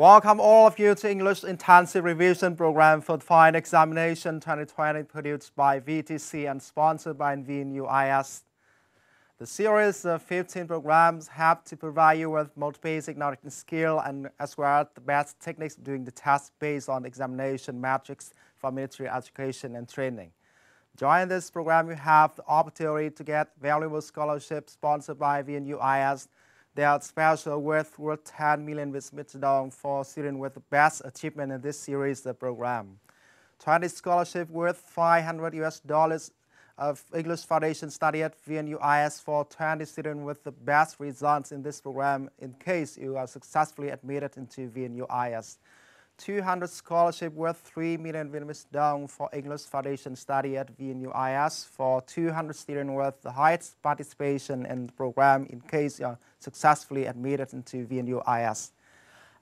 Welcome all of you to English Intensive Revision Program for Fine Examination 2020 produced by VTC and sponsored by VNUIS. The series of uh, 15 programs help to provide you with most basic knowledge and skill and as well as the best techniques during the test based on examination metrics for military education and training. During this program, you have the opportunity to get valuable scholarships sponsored by VNUIS there are special worth worth 10 million with Midtown for students with the best achievement in this series the program. 20 scholarship worth 500 US dollars of English Foundation study at VNUIS for 20 students with the best results in this program in case you are successfully admitted into VNUIS. 200 scholarship worth 3 million Vietnamese dong for English Foundation study at VNUIS for 200 students worth the highest participation in the program in case you are successfully admitted into VNUIS.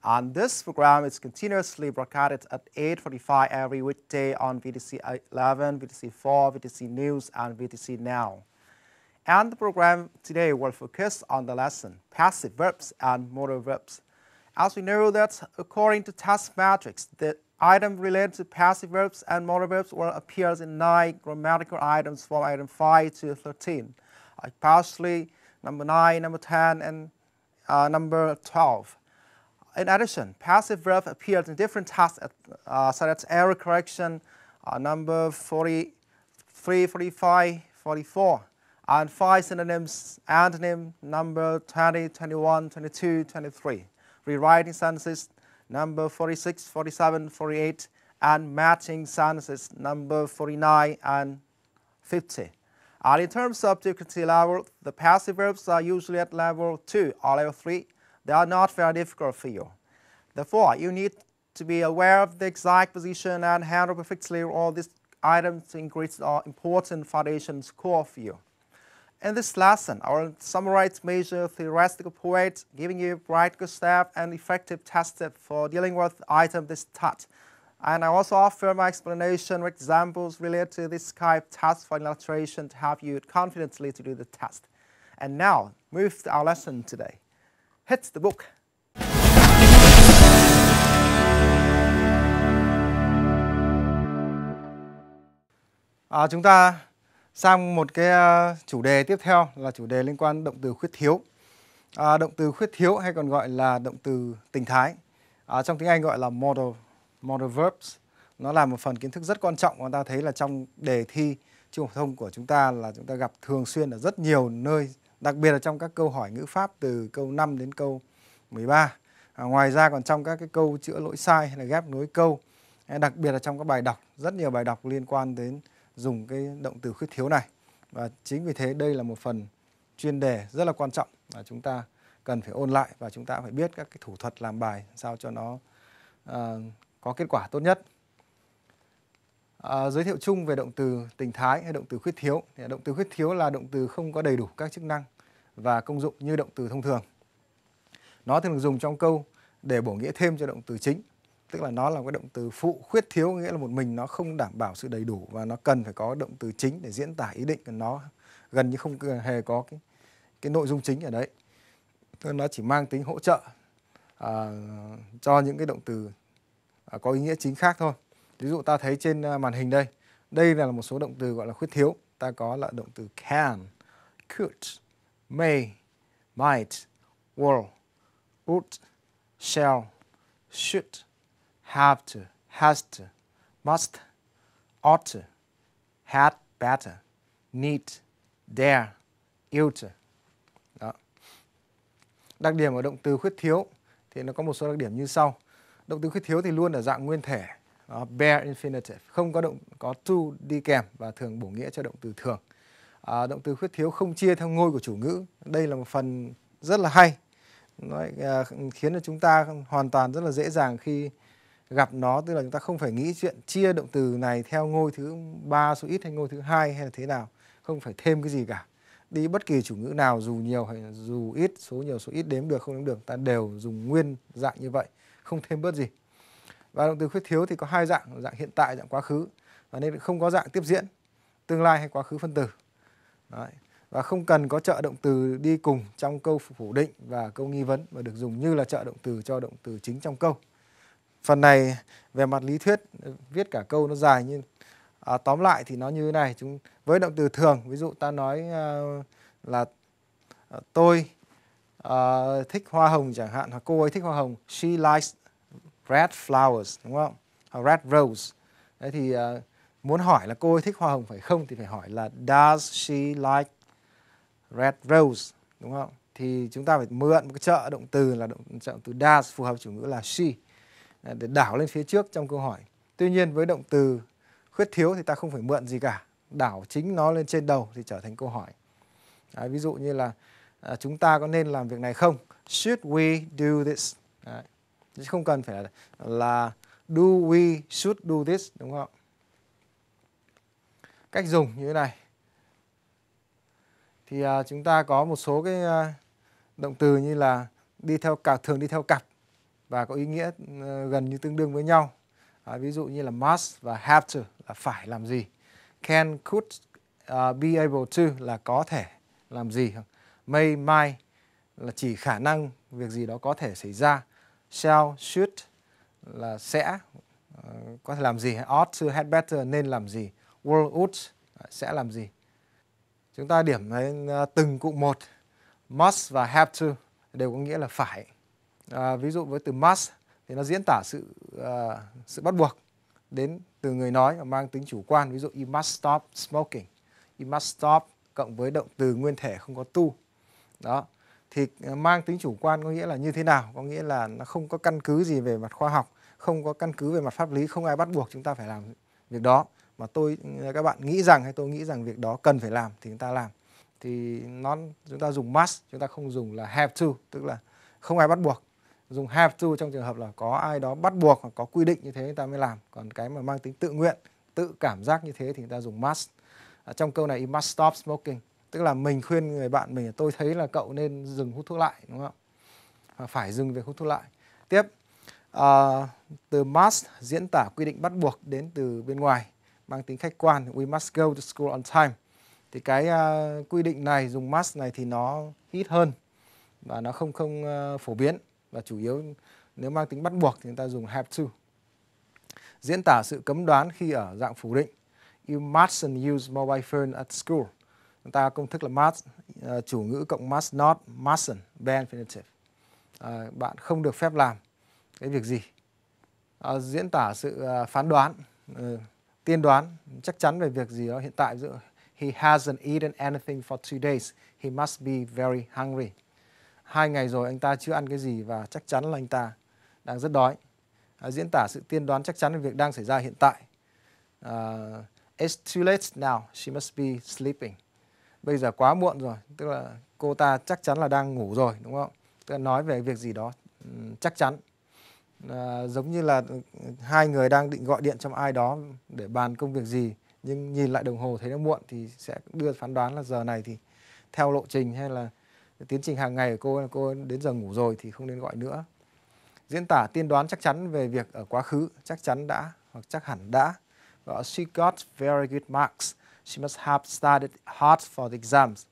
And this program is continuously broadcasted at 8.45 every weekday on VTC 11, VTC 4, VTC News, and VTC Now. And the program today will focus on the lesson passive verbs and modal verbs. As we know that according to task matrix, the item related to passive verbs and modal verbs will appear in nine grammatical items from item 5 to 13, like partially, number 9, number 10, and uh, number 12. In addition, passive verb appears in different tasks at, uh, such as error correction, uh, number 43, 45, 44, and five synonyms, antonym number 20, 21, 22, 23 rewriting sentences number 46, 47, 48, and matching sentences number 49 and 50. And in terms of difficulty level, the passive verbs are usually at level 2 or level 3. They are not very difficult for you. Therefore, you need to be aware of the exact position and handle perfectly all these items to increase our important foundation score for you. In this lesson, I will summarize major theoretical points, giving you practical steps and effective test tips for dealing with item this taught. And I also offer my explanation with examples related to this Skype test for illustration to help you confidently to do the test. And now, move to our lesson today. Hit the book. À, chúng ta sang một cái ờ, chủ đề tiếp theo là chủ đề liên quan động từ khuyết thiếu. À, động từ khuyết thiếu hay còn gọi là động từ tình thái. À, trong tiếng Anh gọi là modal modal verbs. Nó là một phần kiến thức rất quan trọng mà ta thấy là trong đề thi trung học thông của chúng ta là chúng ta gặp thường xuyên ở rất nhiều nơi, đặc biệt là trong các câu hỏi ngữ pháp từ câu 5 đến câu 13. À, ngoài ra còn trong các cái câu chữa lỗi sai hay là ghép nối câu, đặc biệt là trong các bài đọc, rất nhiều bài đọc liên quan đến dùng cái động từ khuyết thiếu này và chính vì thế đây là một phần chuyên đề rất là quan trọng mà chúng ta cần phải ôn lại và chúng ta phải biết các cái thủ thuật làm bài sao cho nó uh, có kết quả tốt nhất À, giới thiệu chung về động từ tình thái hay động từ khuyết thiếu thì động từ khuyết thiếu là động từ không có đầy đủ các chức năng và công dụng như động từ thông thường nó thường được dùng trong câu để bổ nghĩa thêm cho động từ chính tức là nó là một cái động từ phụ khuyết thiếu nghĩa là một mình nó không đảm bảo sự đầy đủ và nó cần phải có động từ chính để diễn tả ý định của nó gần như không hề có cái cái nội dung chính ở đấy tức nó chỉ mang tính hỗ trợ à, cho những cái động từ à, có ý nghĩa chính khác thôi ví dụ ta thấy trên à, màn hình đây đây là một số động từ gọi là khuyết thiếu ta có là động từ can could may might will would shall should have to, has to, must, ought to, had better, need, dare, yêu to. Đó. Đặc điểm của động từ khuyết thiếu thì nó có một số đặc điểm như sau. Động từ khuyết thiếu thì luôn ở dạng nguyên thể, đó, bare infinitive, không có động có to đi kèm và thường bổ nghĩa cho động từ thường. À, động từ khuyết thiếu không chia theo ngôi của chủ ngữ. Đây là một phần rất là hay. Nó à, khiến cho chúng ta hoàn toàn rất là dễ dàng khi gặp nó tức là chúng ta không phải nghĩ chuyện chia động từ này theo ngôi thứ ba số ít hay ngôi thứ hai hay là thế nào không phải thêm cái gì cả đi bất kỳ chủ ngữ nào dù nhiều hay dù ít số nhiều số ít đếm được không đếm được ta đều dùng nguyên dạng như vậy không thêm bớt gì và động từ khuyết thiếu thì có hai dạng dạng hiện tại dạng quá khứ và nên không có dạng tiếp diễn tương lai hay quá khứ phân tử Đấy. và không cần có trợ động từ đi cùng trong câu phủ định và câu nghi vấn mà được dùng như là trợ động từ cho động từ chính trong câu Phần này về mặt lý thuyết viết cả câu nó dài nhưng à, tóm lại thì nó như thế này. Chúng với động từ thường, ví dụ ta nói à, là à, tôi à, thích hoa hồng chẳng hạn hoặc cô ấy thích hoa hồng. She likes red flowers đúng không? Hoặc red rose. Đấy thì à, muốn hỏi là cô ấy thích hoa hồng phải không thì phải hỏi là does she like red rose đúng không? Thì chúng ta phải mượn một cái trợ động từ là động động từ does phù hợp chủ ngữ là she. À, để đảo lên phía trước trong câu hỏi. Tuy nhiên với động từ khuyết thiếu thì ta không phải mượn gì cả. Đảo chính nó lên trên đầu thì trở thành câu hỏi. Đấy, à, ví dụ như là à, chúng ta có nên làm việc này không? Should we do this? Đấy. Chứ không cần phải là, là do we should do this đúng không? Cách dùng như thế này. Thì à, chúng ta có một số cái à, động từ như là đi theo cặp thường đi theo cặp và có ý nghĩa ờ, gần như tương đương với nhau. À, ví dụ như là must và have to là phải làm gì. Can, could, uh, be able to là có thể làm gì. May, might là chỉ khả năng việc gì đó có thể xảy ra. Shall, should là sẽ uh, có thể làm gì. Ought to, had better nên làm gì. Will, would sẽ làm gì. Chúng ta điểm thấy từng cụm một must và have to đều có nghĩa là phải à, ví dụ với từ must thì nó diễn tả sự à, sự bắt buộc đến từ người nói và mang tính chủ quan ví dụ you must stop smoking you must stop cộng với động từ nguyên thể không có tu đó thì à, mang tính chủ quan có nghĩa là như thế nào có nghĩa là nó không có căn cứ gì về mặt khoa học không có căn cứ về mặt pháp lý không ai bắt buộc chúng ta phải làm việc đó mà tôi à, các bạn nghĩ rằng hay tôi nghĩ rằng việc đó cần phải làm thì chúng ta làm thì nó chúng ta dùng must chúng ta không dùng là have to tức là không ai bắt buộc dùng have to trong trường hợp là có ai đó bắt buộc hoặc có quy định như thế người ta mới làm còn cái mà mang tính tự nguyện tự cảm giác như thế thì người ta dùng must à, trong câu này you must stop smoking tức là mình khuyên người bạn mình tôi thấy là cậu nên dừng hút thuốc lại đúng không và phải dừng việc hút thuốc lại tiếp à, từ must diễn tả quy định bắt buộc đến từ bên ngoài mang tính khách quan we must go to school on time thì cái uh, quy định này dùng must này thì nó ít hơn và nó không không uh, phổ biến và chủ yếu nếu mang tính bắt buộc thì người ta dùng have to diễn tả sự cấm đoán khi ở dạng phủ định you mustn't use mobile phone at school chúng ta công thức là must uh, chủ ngữ cộng must not mustn't ban infinitive uh, bạn không được phép làm cái việc gì uh, diễn tả sự uh, phán đoán uh, tiên đoán chắc chắn về việc gì đó hiện tại he hasn't eaten anything for two days he must be very hungry hai ngày rồi anh ta chưa ăn cái gì và chắc chắn là anh ta đang rất đói à, diễn tả sự tiên đoán chắc chắn về việc đang xảy ra hiện tại uh, it's too late now she must be sleeping bây giờ quá muộn rồi tức là cô ta chắc chắn là đang ngủ rồi đúng không tức là nói về việc gì đó chắc chắn à, giống như là ừ, hai người đang định gọi điện cho ai đó để bàn công việc gì nhưng nhìn lại đồng hồ thấy nó muộn thì sẽ đưa phán đoán là giờ này thì theo lộ trình hay là tiến trình hàng ngày của cô cô đến giờ ngủ rồi thì không nên gọi nữa diễn tả tiên đoán chắc chắn về việc ở quá khứ chắc chắn đã hoặc chắc hẳn đã và she got very good marks she must have studied hard for the exams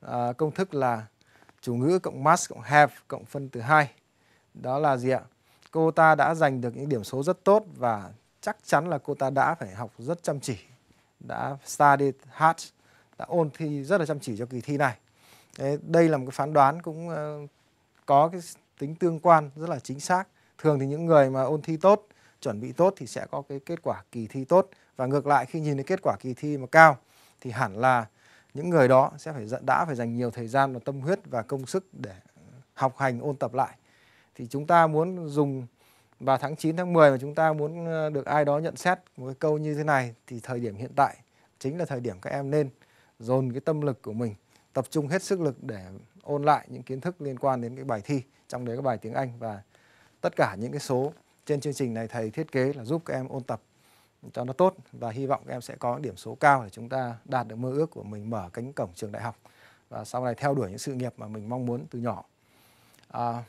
à, công thức là chủ ngữ cộng must cộng have cộng phân từ hai đó là gì ạ cô ta đã giành được những điểm số rất tốt và chắc chắn là cô ta đã phải học rất chăm chỉ đã studied hard đã ôn thi rất là chăm chỉ cho kỳ thi này Đấy, đây là một cái phán đoán cũng uh, có cái tính tương quan rất là chính xác. Thường thì những người mà ôn thi tốt, chuẩn bị tốt thì sẽ có cái kết quả kỳ thi tốt và ngược lại khi nhìn thấy kết quả kỳ thi mà cao thì hẳn là những người đó sẽ phải đã phải dành nhiều thời gian và tâm huyết và công sức để học hành ôn tập lại. Thì chúng ta muốn dùng vào tháng 9 tháng 10 mà chúng ta muốn ờ, được ai đó nhận xét một cái câu như thế này thì thời điểm hiện tại chính là thời điểm các em nên dồn cái tâm lực của mình tập trung hết sức lực để ôn lại những kiến thức liên quan đến cái bài thi trong đấy cái bài tiếng Anh và tất cả những cái số trên chương trình này thầy thiết kế là giúp các em ôn tập cho nó tốt và hy vọng các em sẽ có điểm số cao để chúng ta đạt được mơ ước của mình mở cánh cổng trường đại học và sau này theo đuổi những sự nghiệp mà mình mong muốn từ nhỏ. À,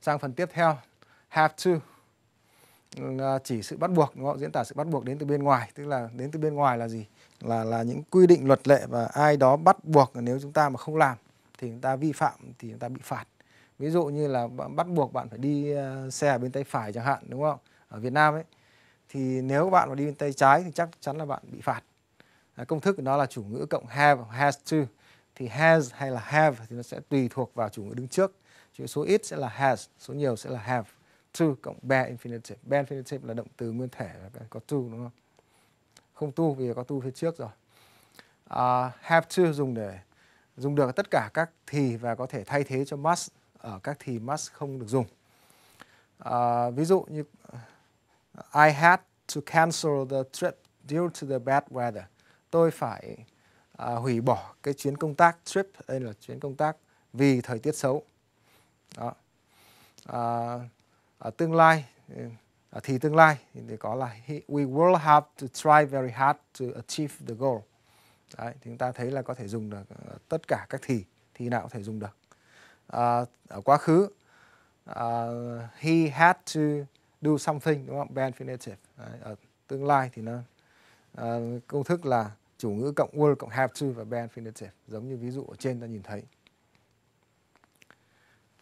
sang phần tiếp theo, have to ừ, à, chỉ sự bắt buộc đúng không? diễn tả sự bắt buộc đến từ bên ngoài tức là đến từ bên ngoài là gì là là những quy định luật lệ và ai đó bắt buộc nếu chúng ta mà không làm thì chúng ta vi phạm thì chúng ta bị phạt ví dụ như là bắt buộc bạn phải đi ờ, xe ở bên tay phải chẳng hạn đúng không ở Việt Nam ấy thì nếu các bạn mà đi bên tay trái thì chắc chắn là bạn bị phạt công thức của nó là chủ ngữ cộng have has to thì has hay là have thì nó sẽ tùy thuộc vào chủ ngữ đứng trước chữ số ít sẽ là has số nhiều sẽ là have to cộng be infinitive be infinitive là động từ nguyên thể có to đúng không không tu vì có tu phía trước rồi uh, have to dùng để dùng được tất cả các thì và có thể thay thế cho must ở các thì must không được dùng uh, ví dụ như I had to cancel the trip due to the bad weather tôi phải uh, hủy bỏ cái chuyến công tác trip đây là chuyến công tác vì thời tiết xấu đó uh, ở tương lai uh, thì tương lai thì có là we will have to try very hard to achieve the goal Đấy, thì chúng ta thấy là có thể dùng được ờ, tất cả các thì thì nào có thể dùng được à, ở quá khứ uh, he had to do something đúng không ben infinitive Đấy, ở tương lai thì nó uh, công thức là chủ ngữ cộng will cộng have to và ben infinitive giống như ví dụ ở trên ta nhìn thấy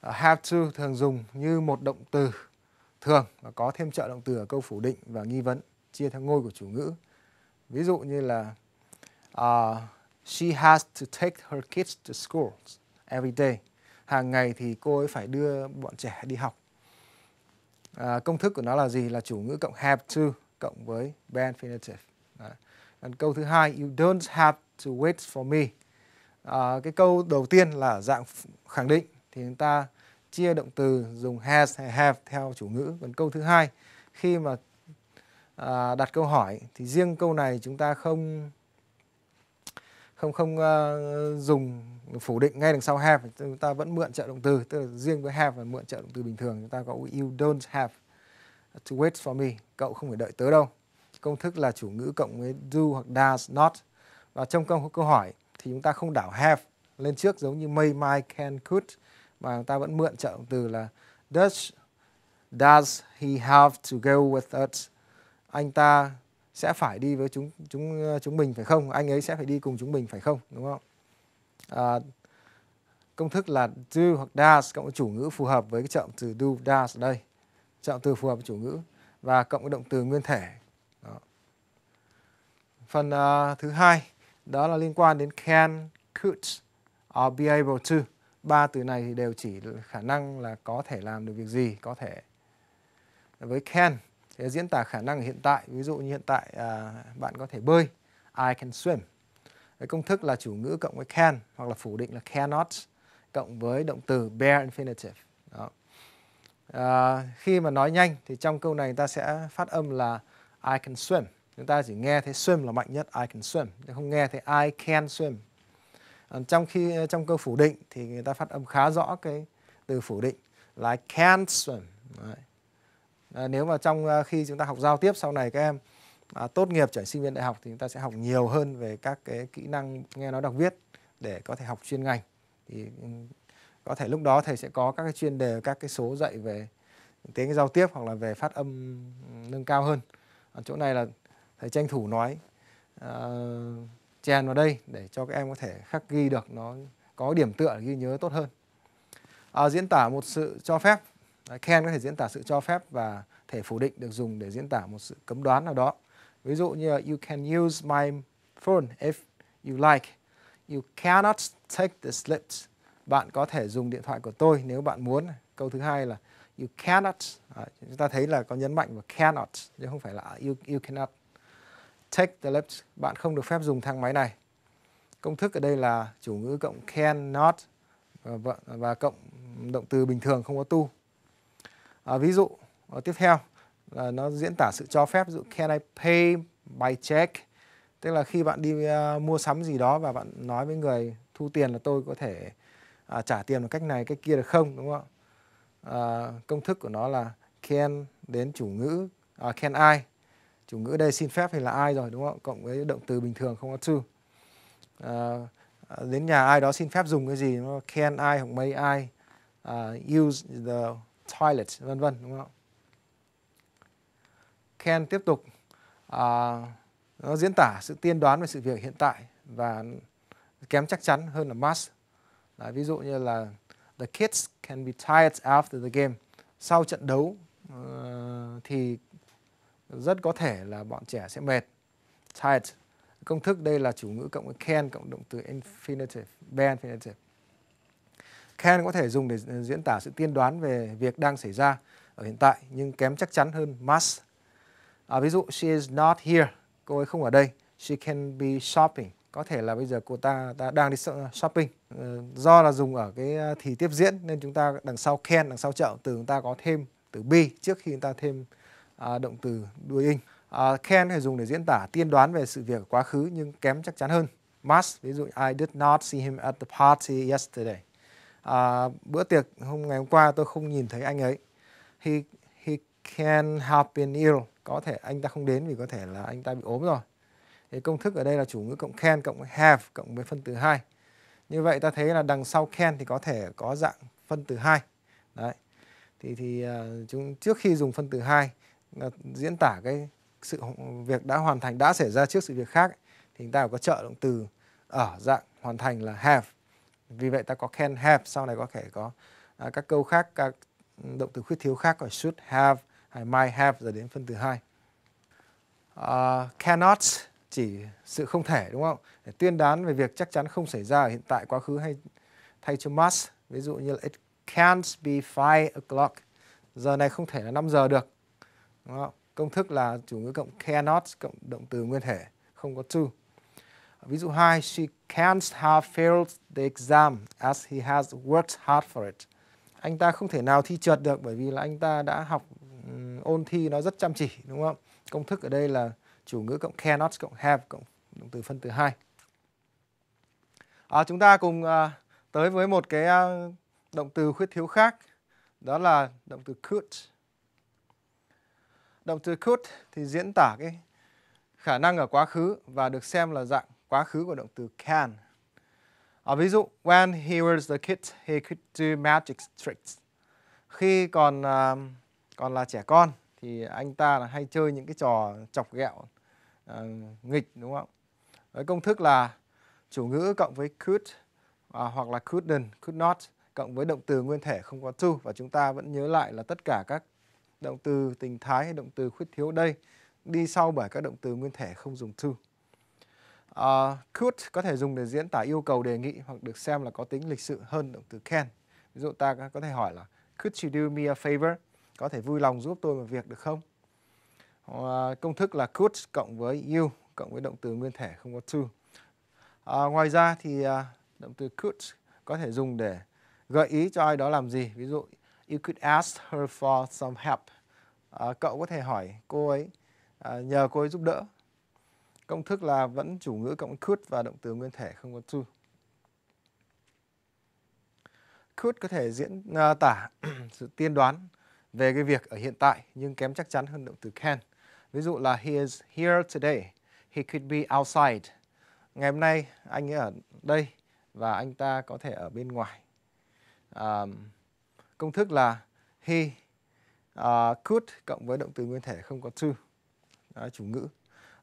uh, have to thường dùng như một động từ thường và có thêm trợ động từ ở câu phủ định và nghi vấn chia theo ngôi của chủ ngữ. Ví dụ như là uh, she has to take her kids to school every day. Hàng ngày thì cô ấy phải đưa bọn trẻ đi học. À, công thức của nó là gì? Là chủ ngữ cộng have to cộng với be infinitive. Còn câu thứ hai, you don't have to wait for me. À, cái câu đầu tiên là dạng khẳng định thì chúng ta chia động từ dùng has hay have theo chủ ngữ. Còn câu thứ hai khi mà à, đặt câu hỏi thì riêng câu này chúng ta không không không uh, dùng phủ định ngay đằng sau have chúng ta vẫn mượn trợ động từ tức là riêng với have và mượn trợ động từ bình thường chúng ta có you don't have to wait for me cậu không phải đợi tớ đâu công thức là chủ ngữ cộng với do hoặc does not và trong câu câu hỏi thì chúng ta không đảo have lên trước giống như may my can could và người ta vẫn mượn trợ động từ là does does he have to go with us anh ta sẽ phải đi với chúng chúng chúng mình phải không anh ấy sẽ phải đi cùng chúng mình phải không đúng không à, công thức là do hoặc does cộng với chủ ngữ phù hợp với cái trợ động từ do does ở đây trợ động từ phù hợp với chủ ngữ và cộng với động từ nguyên thể đó. phần uh, thứ hai đó là liên quan đến can could or be able to ba từ này thì đều chỉ khả năng là có thể làm được việc gì có thể với can thì diễn tả khả năng hiện tại ví dụ như hiện tại à, bạn có thể bơi I can swim cái công thức là chủ ngữ cộng với can hoặc là phủ định là cannot cộng với động từ bare infinitive Đó. À, khi mà nói nhanh thì trong câu này ta sẽ phát âm là I can swim chúng ta chỉ nghe thấy swim là mạnh nhất I can swim không nghe thấy I can swim trong khi ờ, trong câu phủ định thì người ta phát âm khá rõ cái từ phủ định là cancer Đấy. À, nếu mà trong ờ, khi chúng ta học giao tiếp sau này các em à, tốt nghiệp trở sinh viên đại học thì chúng ta sẽ học nhiều hơn về các cái kỹ năng nghe nói đọc viết để có thể học chuyên ngành thì ừ, có thể lúc đó thầy sẽ có các cái chuyên đề các cái số dạy về tiếng giao tiếp hoặc là về phát âm ừ, nâng cao hơn ở chỗ này là thầy tranh thủ nói uh, chèn vào đây để cho các em có thể khắc ghi được nó có điểm tựa ghi nhớ tốt hơn à, diễn tả một sự cho phép à, khen có thể diễn tả sự cho phép và thể phủ định được dùng để diễn tả một sự cấm đoán nào đó ví dụ như you can use my phone if you like you cannot take the slips bạn có thể dùng điện thoại của tôi nếu bạn muốn câu thứ hai là you cannot à, chúng ta thấy là có nhấn mạnh vào cannot chứ không phải là you you cannot take the lift, bạn không được phép dùng thang máy này. Công thức ở đây là chủ ngữ cộng can not và, và cộng động từ bình thường không có tu. À, ví dụ à, tiếp theo là nó diễn tả sự cho phép, ví dụ can I pay by check? Tức là khi bạn đi uh, mua sắm gì đó và bạn nói với người thu tiền là tôi có thể à, trả tiền bằng cách này cách kia được không đúng không ạ à, công thức của nó là can đến chủ ngữ à, can I chủ ngữ đây xin phép thì là ai rồi đúng không cộng với động từ bình thường không có to à, đến nhà ai đó xin phép dùng cái gì nó can I hoặc may I uh, use the toilet vân vân đúng không can tiếp tục uh, nó diễn tả sự tiên đoán về sự việc hiện tại và kém chắc chắn hơn là must Đấy, ví dụ như là the kids can be tired after the game sau trận đấu uh, thì rất có thể là bọn trẻ sẽ mệt. Tired. Công thức đây là chủ ngữ cộng với can cộng động từ infinitive, be infinitive. Can có thể dùng để diễn tả sự tiên đoán về việc đang xảy ra ở hiện tại nhưng kém chắc chắn hơn must. À, ví dụ she is not here, cô ấy không ở đây. She can be shopping. Có thể là bây giờ cô ta, ta đang đi shopping. Ờ, do là dùng ở cái ờ, thì tiếp diễn nên chúng ta đằng sau can, đằng sau chậu từ chúng ta có thêm từ be trước khi chúng ta thêm à, động từ đuôi ing. À, can hay dùng để diễn tả tiên đoán về sự việc ở quá khứ nhưng kém chắc chắn hơn. Must, ví dụ I did not see him at the party yesterday. À, bữa tiệc hôm ngày hôm qua tôi không nhìn thấy anh ấy. He he can have been ill. Có thể anh ta không đến vì có thể là anh ta bị ốm rồi. Thì công thức ở đây là chủ ngữ cộng can cộng have cộng với phân từ hai. Như vậy ta thấy là đằng sau can thì có thể có dạng phân từ hai. Đấy. Thì thì uh, chúng trước khi dùng phân từ hai diễn tả cái sự việc đã hoàn thành đã xảy ra trước sự việc khác thì chúng ta có trợ động từ ở dạng hoàn thành là have vì vậy ta có can have sau này có thể có à, các câu khác các động từ khuyết thiếu khác có should have hay might have rồi đến phân từ hai uh, cannot chỉ sự không thể đúng không để tuyên đoán về việc chắc chắn không xảy ra ở hiện tại quá khứ hay thay cho must ví dụ như là it can't be five o'clock giờ này không thể là 5 giờ được Đúng không? Công thức là chủ ngữ cộng cannot cộng động từ nguyên thể, không có to. Ví dụ hai she can't have failed the exam as he has worked hard for it. Anh ta không thể nào thi trượt được bởi vì là anh ta đã học um, ôn thi nó rất chăm chỉ, đúng không? Công thức ở đây là chủ ngữ cộng cannot cộng have cộng động từ phân từ hai À, chúng ta cùng à, tới với một cái à, động từ khuyết thiếu khác đó là động từ could Động từ could thì diễn tả cái khả năng ở quá khứ và được xem là dạng quá khứ của động từ can. ở ví dụ, when he was a kid, he could do magic tricks. Khi còn uh, còn là trẻ con thì anh ta là hay chơi những cái trò chọc ghẹo uh, nghịch đúng không? Với công thức là chủ ngữ cộng với could à, hoặc là couldn't, could not cộng với động từ nguyên thể không có to và chúng ta vẫn nhớ lại là tất cả các động từ tình thái hay động từ khuyết thiếu đây đi sau bởi các động từ nguyên thể không dùng to. Uh, could có thể dùng để diễn tả yêu cầu đề nghị hoặc được xem là có tính lịch sự hơn động từ can. Ví dụ ta có thể hỏi là could you do me a favor? Có thể vui lòng giúp tôi một việc được không? Uh, công thức là could cộng với you cộng với động từ nguyên thể không có to. Uh, ngoài ra thì uh, động từ could có thể dùng để gợi ý cho ai đó làm gì. Ví dụ you could ask her for some help. À, cậu có thể hỏi cô ấy à, nhờ cô ấy giúp đỡ. Công thức là vẫn chủ ngữ cộng could và động từ nguyên thể không có to. Could có thể diễn à, tả sự tiên đoán về cái việc ở hiện tại nhưng kém chắc chắn hơn động từ can. Ví dụ là he is here today, he could be outside. Ngày hôm nay anh ấy ở đây và anh ta có thể ở bên ngoài. Um, Công thức là he uh, could cộng với động từ nguyên thể không có to. Đó, chủ ngữ.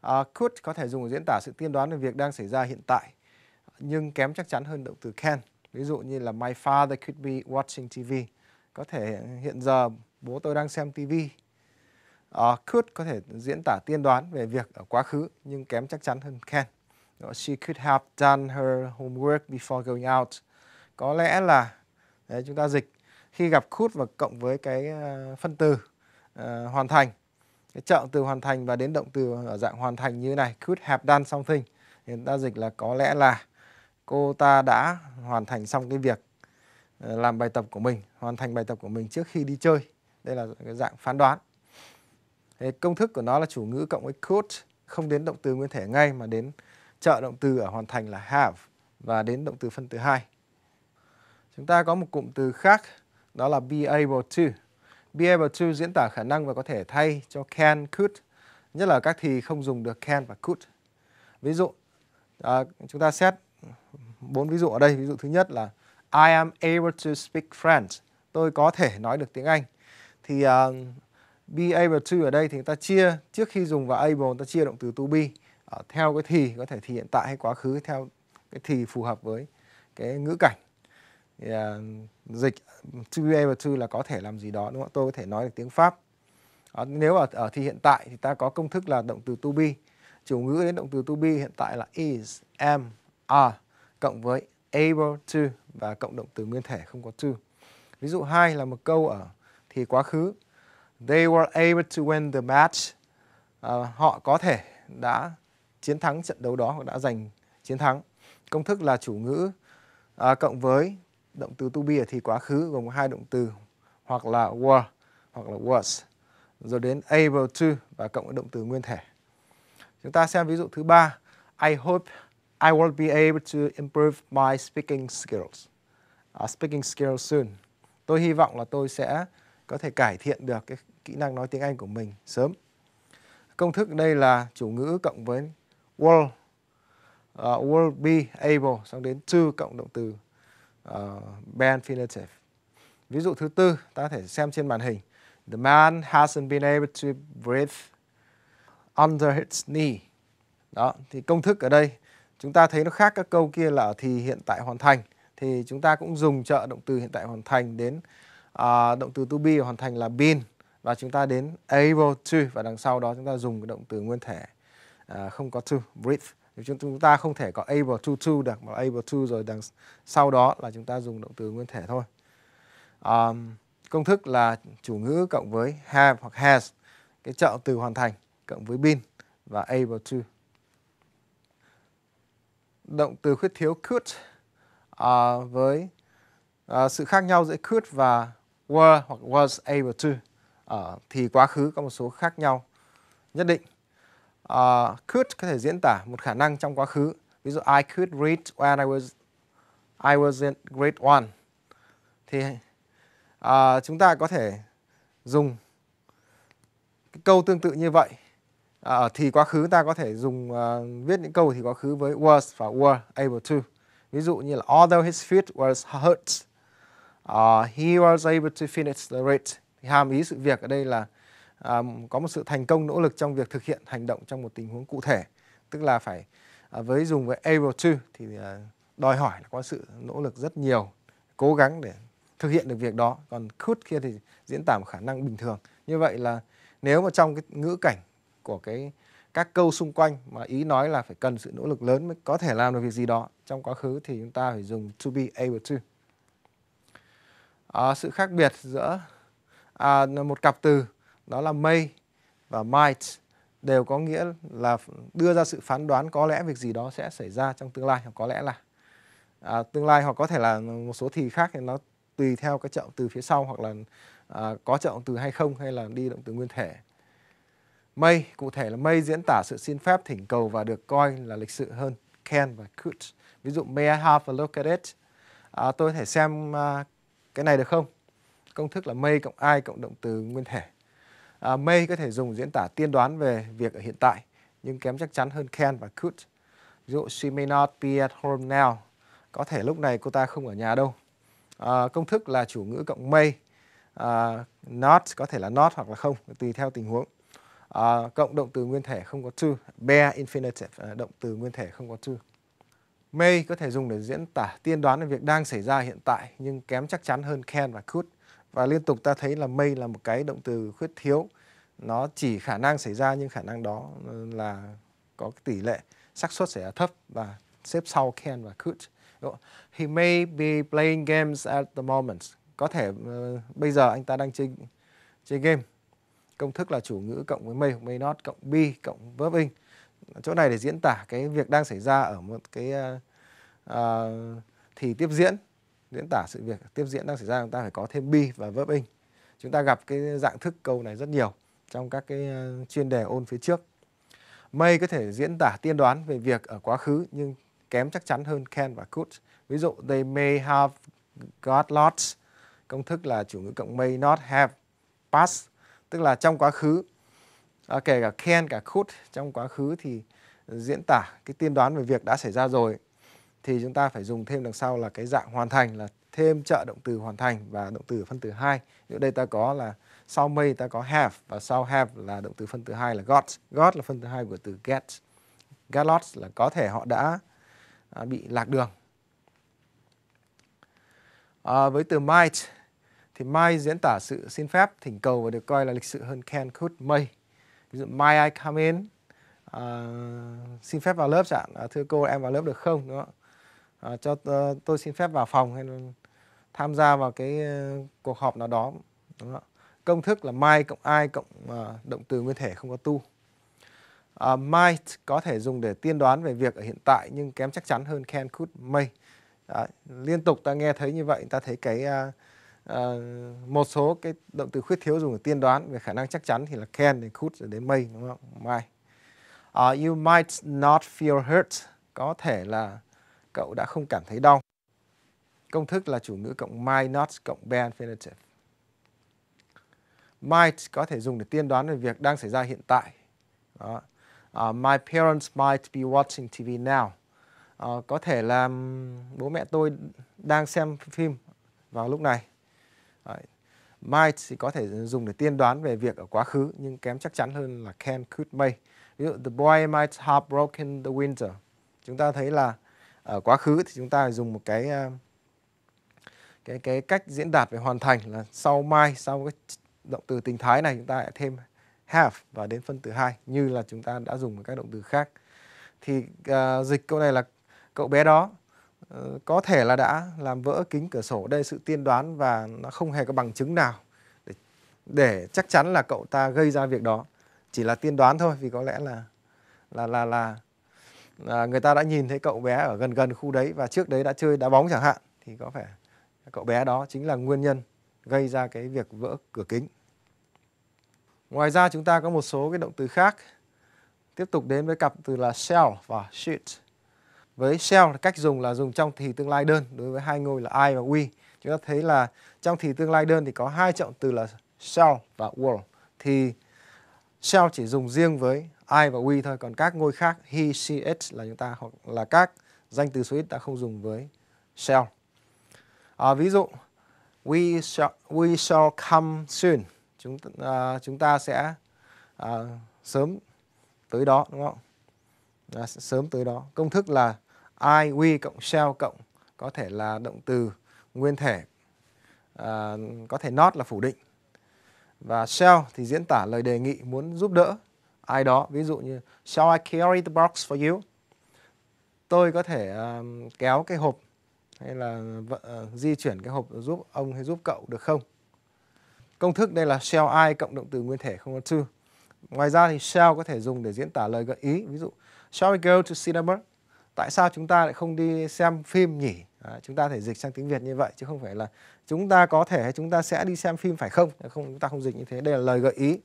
Uh, could có thể dùng để diễn tả sự tiên đoán về việc đang xảy ra hiện tại nhưng kém chắc chắn hơn động từ can. Ví dụ như là my father could be watching TV. Có thể hiện giờ bố tôi đang xem TV. Uh, à, could có thể diễn tả tiên đoán về việc ở quá khứ nhưng kém chắc chắn hơn can. Đó, she could have done her homework before going out. Có lẽ là đấy, chúng ta dịch khi gặp khút và cộng với cái ờ, phân từ uh, hoàn thành cái trợ từ hoàn thành và đến động từ ở dạng hoàn thành như thế này could have done something thì ta dịch là có lẽ là cô ta đã hoàn thành xong cái việc ờ, làm bài tập của mình hoàn thành bài tập của mình trước khi đi chơi đây là cái dạng phán đoán Thế công thức của nó là chủ ngữ cộng với could không đến động từ nguyên thể ngay mà đến trợ động từ ở hoàn thành là have và đến động từ phân từ hai chúng ta có một cụm từ khác đó là be able to. Be able to diễn tả khả năng và có thể thay cho can, could, nhất là các thì không dùng được can và could. Ví dụ, à, chúng ta xét bốn ví dụ ở đây. Ví dụ thứ nhất là I am able to speak French. Tôi có thể nói được tiếng Anh. Thì uh, be able to ở đây thì người ta chia trước khi dùng vào able người ta chia động từ to be uh, theo cái thì có thể thì hiện tại hay quá khứ theo cái thì phù hợp với cái ngữ cảnh. À, dịch to be able to là có thể làm gì đó đúng không? Tôi có thể nói được tiếng Pháp. À, nếu ở ở thì hiện tại thì ta có công thức là động từ to be. Chủ ngữ đến động từ to be hiện tại là is, am, are cộng với able to và cộng động từ nguyên thể không có to. Ví dụ hai là một câu ở thì quá khứ. They were able to win the match. À, họ có thể đã chiến thắng trận đấu đó hoặc đã giành chiến thắng. Công thức là chủ ngữ à, cộng với động từ to be thì quá khứ gồm hai động từ hoặc là were hoặc là was rồi đến able to và cộng với động từ nguyên thể. Chúng ta xem ví dụ thứ ba. I hope I will be able to improve my speaking skills. Uh, speaking skills soon. Tôi hy vọng là tôi sẽ có thể cải thiện được cái kỹ năng nói tiếng Anh của mình sớm. Công thức đây là chủ ngữ cộng với will uh, will be able xong đến to cộng động từ uh, ờ, band infinitive. Ví dụ thứ tư, ta có thể xem trên màn hình. The man hasn't been able to breathe under his knee. Đó, thì công thức ở đây chúng ta thấy nó khác các câu kia là thì hiện tại hoàn thành thì chúng ta cũng dùng trợ động từ hiện tại hoàn thành đến uh, động từ to be hoàn thành là been và chúng ta đến able to và đằng sau đó chúng ta dùng cái động từ nguyên thể uh, không có to breathe chúng ta không thể có able to to được mà able to rồi đằng sau đó là chúng ta dùng động từ nguyên thể thôi. Um, công thức là chủ ngữ cộng với have hoặc has cái trợ từ hoàn thành cộng với been và able to. Động từ khuyết thiếu could uh, với uh, sự khác nhau giữa could và were hoặc was able to. Uh, thì quá khứ có một số khác nhau nhất định uh, could có thể diễn tả một khả năng trong quá khứ. Ví dụ I could read when I was I was in grade one. Thì uh, chúng ta có thể dùng cái câu tương tự như vậy. uh, thì quá khứ ta có thể dùng uh, viết những câu thì quá khứ với was và were able to. Ví dụ như là although his feet was hurt, uh, he was able to finish the race. Hàm ý sự việc ở đây là có một sự thành công nỗ lực trong việc thực hiện hành động trong một tình huống cụ thể tức là phải à, với dùng với able to thì à, đòi hỏi là có sự nỗ lực rất nhiều cố gắng để thực hiện được việc đó còn could kia thì diễn tả một khả năng bình thường như vậy là nếu mà trong cái ngữ cảnh của cái các câu xung quanh mà ý nói là phải cần sự nỗ lực lớn mới có thể làm được việc gì đó trong quá khứ thì chúng ta phải dùng to be able to à, sự khác biệt giữa à, một cặp từ đó là may và might đều có nghĩa là đưa ra sự phán đoán có lẽ việc gì đó sẽ xảy ra trong tương lai hoặc có lẽ là à, tương lai hoặc có thể là một số thì khác thì nó tùy theo cái trọng từ phía sau hoặc là à, có trọng từ hay không hay là đi động từ nguyên thể may cụ thể là may diễn tả sự xin phép thỉnh cầu và được coi là lịch sự hơn can và could ví dụ may I have a look at it à, tôi có thể xem à, cái này được không công thức là may cộng i cộng động từ nguyên thể À, may có thể dùng diễn tả tiên đoán về việc ở hiện tại, nhưng kém chắc chắn hơn can và could. Ví dụ, she may not be at home now. Có thể lúc này cô ta không ở nhà đâu. À, công thức là chủ ngữ cộng may. À, not có thể là not hoặc là không, tùy theo tình huống. À, cộng động từ nguyên thể không có to. Bear infinitive, à, động từ nguyên thể không có to. May có thể dùng để diễn tả tiên đoán về việc đang xảy ra hiện tại nhưng kém chắc chắn hơn can và could và liên tục ta thấy là may là một cái động từ khuyết thiếu nó chỉ khả năng xảy ra nhưng khả năng đó ừ, là có cái tỷ lệ xác suất xảy ra thấp và xếp sau can và could he may be playing games at the moment có thể uh, bây giờ anh ta đang chơi chơi game công thức là chủ ngữ cộng với may may not cộng be cộng verb ing chỗ này để diễn tả cái việc đang xảy ra ở một cái uh, uh, thì tiếp diễn diễn tả sự việc tiếp diễn đang xảy ra chúng ta phải có thêm be và verb in chúng ta gặp cái dạng thức câu này rất nhiều trong các cái ờ, chuyên đề ôn phía trước may có thể diễn tả tiên đoán về việc ở quá khứ nhưng kém chắc chắn hơn can và could ví dụ they may have got lots công thức là chủ ngữ cộng may not have past tức là trong quá khứ à, kể cả can cả could trong quá khứ thì diễn tả cái tiên đoán về việc đã xảy ra rồi thì chúng ta phải dùng thêm đằng sau là cái dạng hoàn thành là thêm trợ động từ hoàn thành và động từ phân từ hai. Ở đây ta có là sau may ta có have và sau have là động từ phân từ hai là got. Got là phân từ hai của từ get. get lost là có thể họ đã à, bị lạc đường. À, với từ might thì might diễn tả sự xin phép thỉnh cầu và được coi là lịch sự hơn can could may. Ví dụ might I come in? À, xin phép vào lớp chẳng à, thưa cô em vào lớp được không? Đúng không? à, cho uh, tôi xin phép vào phòng hay tham gia vào cái uh, cuộc họp nào đó đúng không? công thức là my cộng i cộng uh, động từ nguyên thể không có tu uh, might có thể dùng để tiên đoán về việc ở hiện tại nhưng kém chắc chắn hơn can could may à, liên tục ta nghe thấy như vậy ta thấy cái uh, uh, một số cái động từ khuyết thiếu dùng để tiên đoán về khả năng chắc chắn thì là can thì could rồi đến may đúng không may uh, you might not feel hurt có thể là cậu đã không cảm thấy đau. Công thức là chủ ngữ cộng might not cộng be-infinitive. Might có thể dùng để tiên đoán về việc đang xảy ra hiện tại. Đó. Uh, my parents might be watching TV now. Uh, có thể là bố mẹ tôi đang xem phim vào lúc này. Đấy. Might thì có thể dùng để tiên đoán về việc ở quá khứ nhưng kém chắc chắn hơn là can, could, may. Ví dụ the boy might have broken the window. Chúng ta thấy là ở ờ, quá khứ thì chúng ta dùng một cái ờ, cái cái cách diễn đạt về hoàn thành là sau mai sau cái động từ tình thái này chúng ta lại thêm have và đến phân từ hai như là chúng ta đã dùng với các động từ khác thì uh, dịch câu này là cậu bé đó uh, có thể là đã làm vỡ kính cửa sổ đây sự tiên đoán và nó không hề có bằng chứng nào để, để chắc chắn là cậu ta gây ra việc đó chỉ là tiên đoán thôi vì có lẽ là là là là à, người ta đã nhìn thấy cậu bé ở gần gần khu đấy và trước đấy đã chơi đá bóng chẳng hạn thì có vẻ cậu bé đó chính là nguyên nhân gây ra cái việc vỡ cửa kính. Ngoài ra chúng ta có một số cái động từ khác. Tiếp tục đến với cặp từ là shall và should. Với shall cách dùng là dùng trong thì tương lai đơn đối với hai ngôi là I và we. Chúng ta thấy là trong thì tương lai đơn thì có hai trọng từ là shall và will. Thì shall chỉ dùng riêng với I và we thôi còn các ngôi khác he, she, it là chúng ta hoặc là các danh từ số ít ta không dùng với shall à, ví dụ we shall we shall come soon chúng à, chúng ta sẽ à, sớm tới đó đúng không à, sớm tới đó công thức là I we cộng shall cộng có thể là động từ nguyên thể à, có thể not là phủ định và shall thì diễn tả lời đề nghị muốn giúp đỡ ai đó ví dụ như shall I carry the box for you tôi có thể um, kéo cái hộp hay là uh, di chuyển cái hộp giúp ông hay giúp cậu được không công thức đây là shall I cộng động từ nguyên thể không có to ngoài ra thì shall có thể dùng để diễn tả lời gợi ý ví dụ shall we go to cinema tại sao chúng ta lại không đi xem phim nhỉ à, chúng ta thể dịch sang tiếng việt như vậy chứ không phải là chúng ta có thể hay chúng ta sẽ đi xem phim phải không không chúng ta không dịch như thế đây là lời gợi ý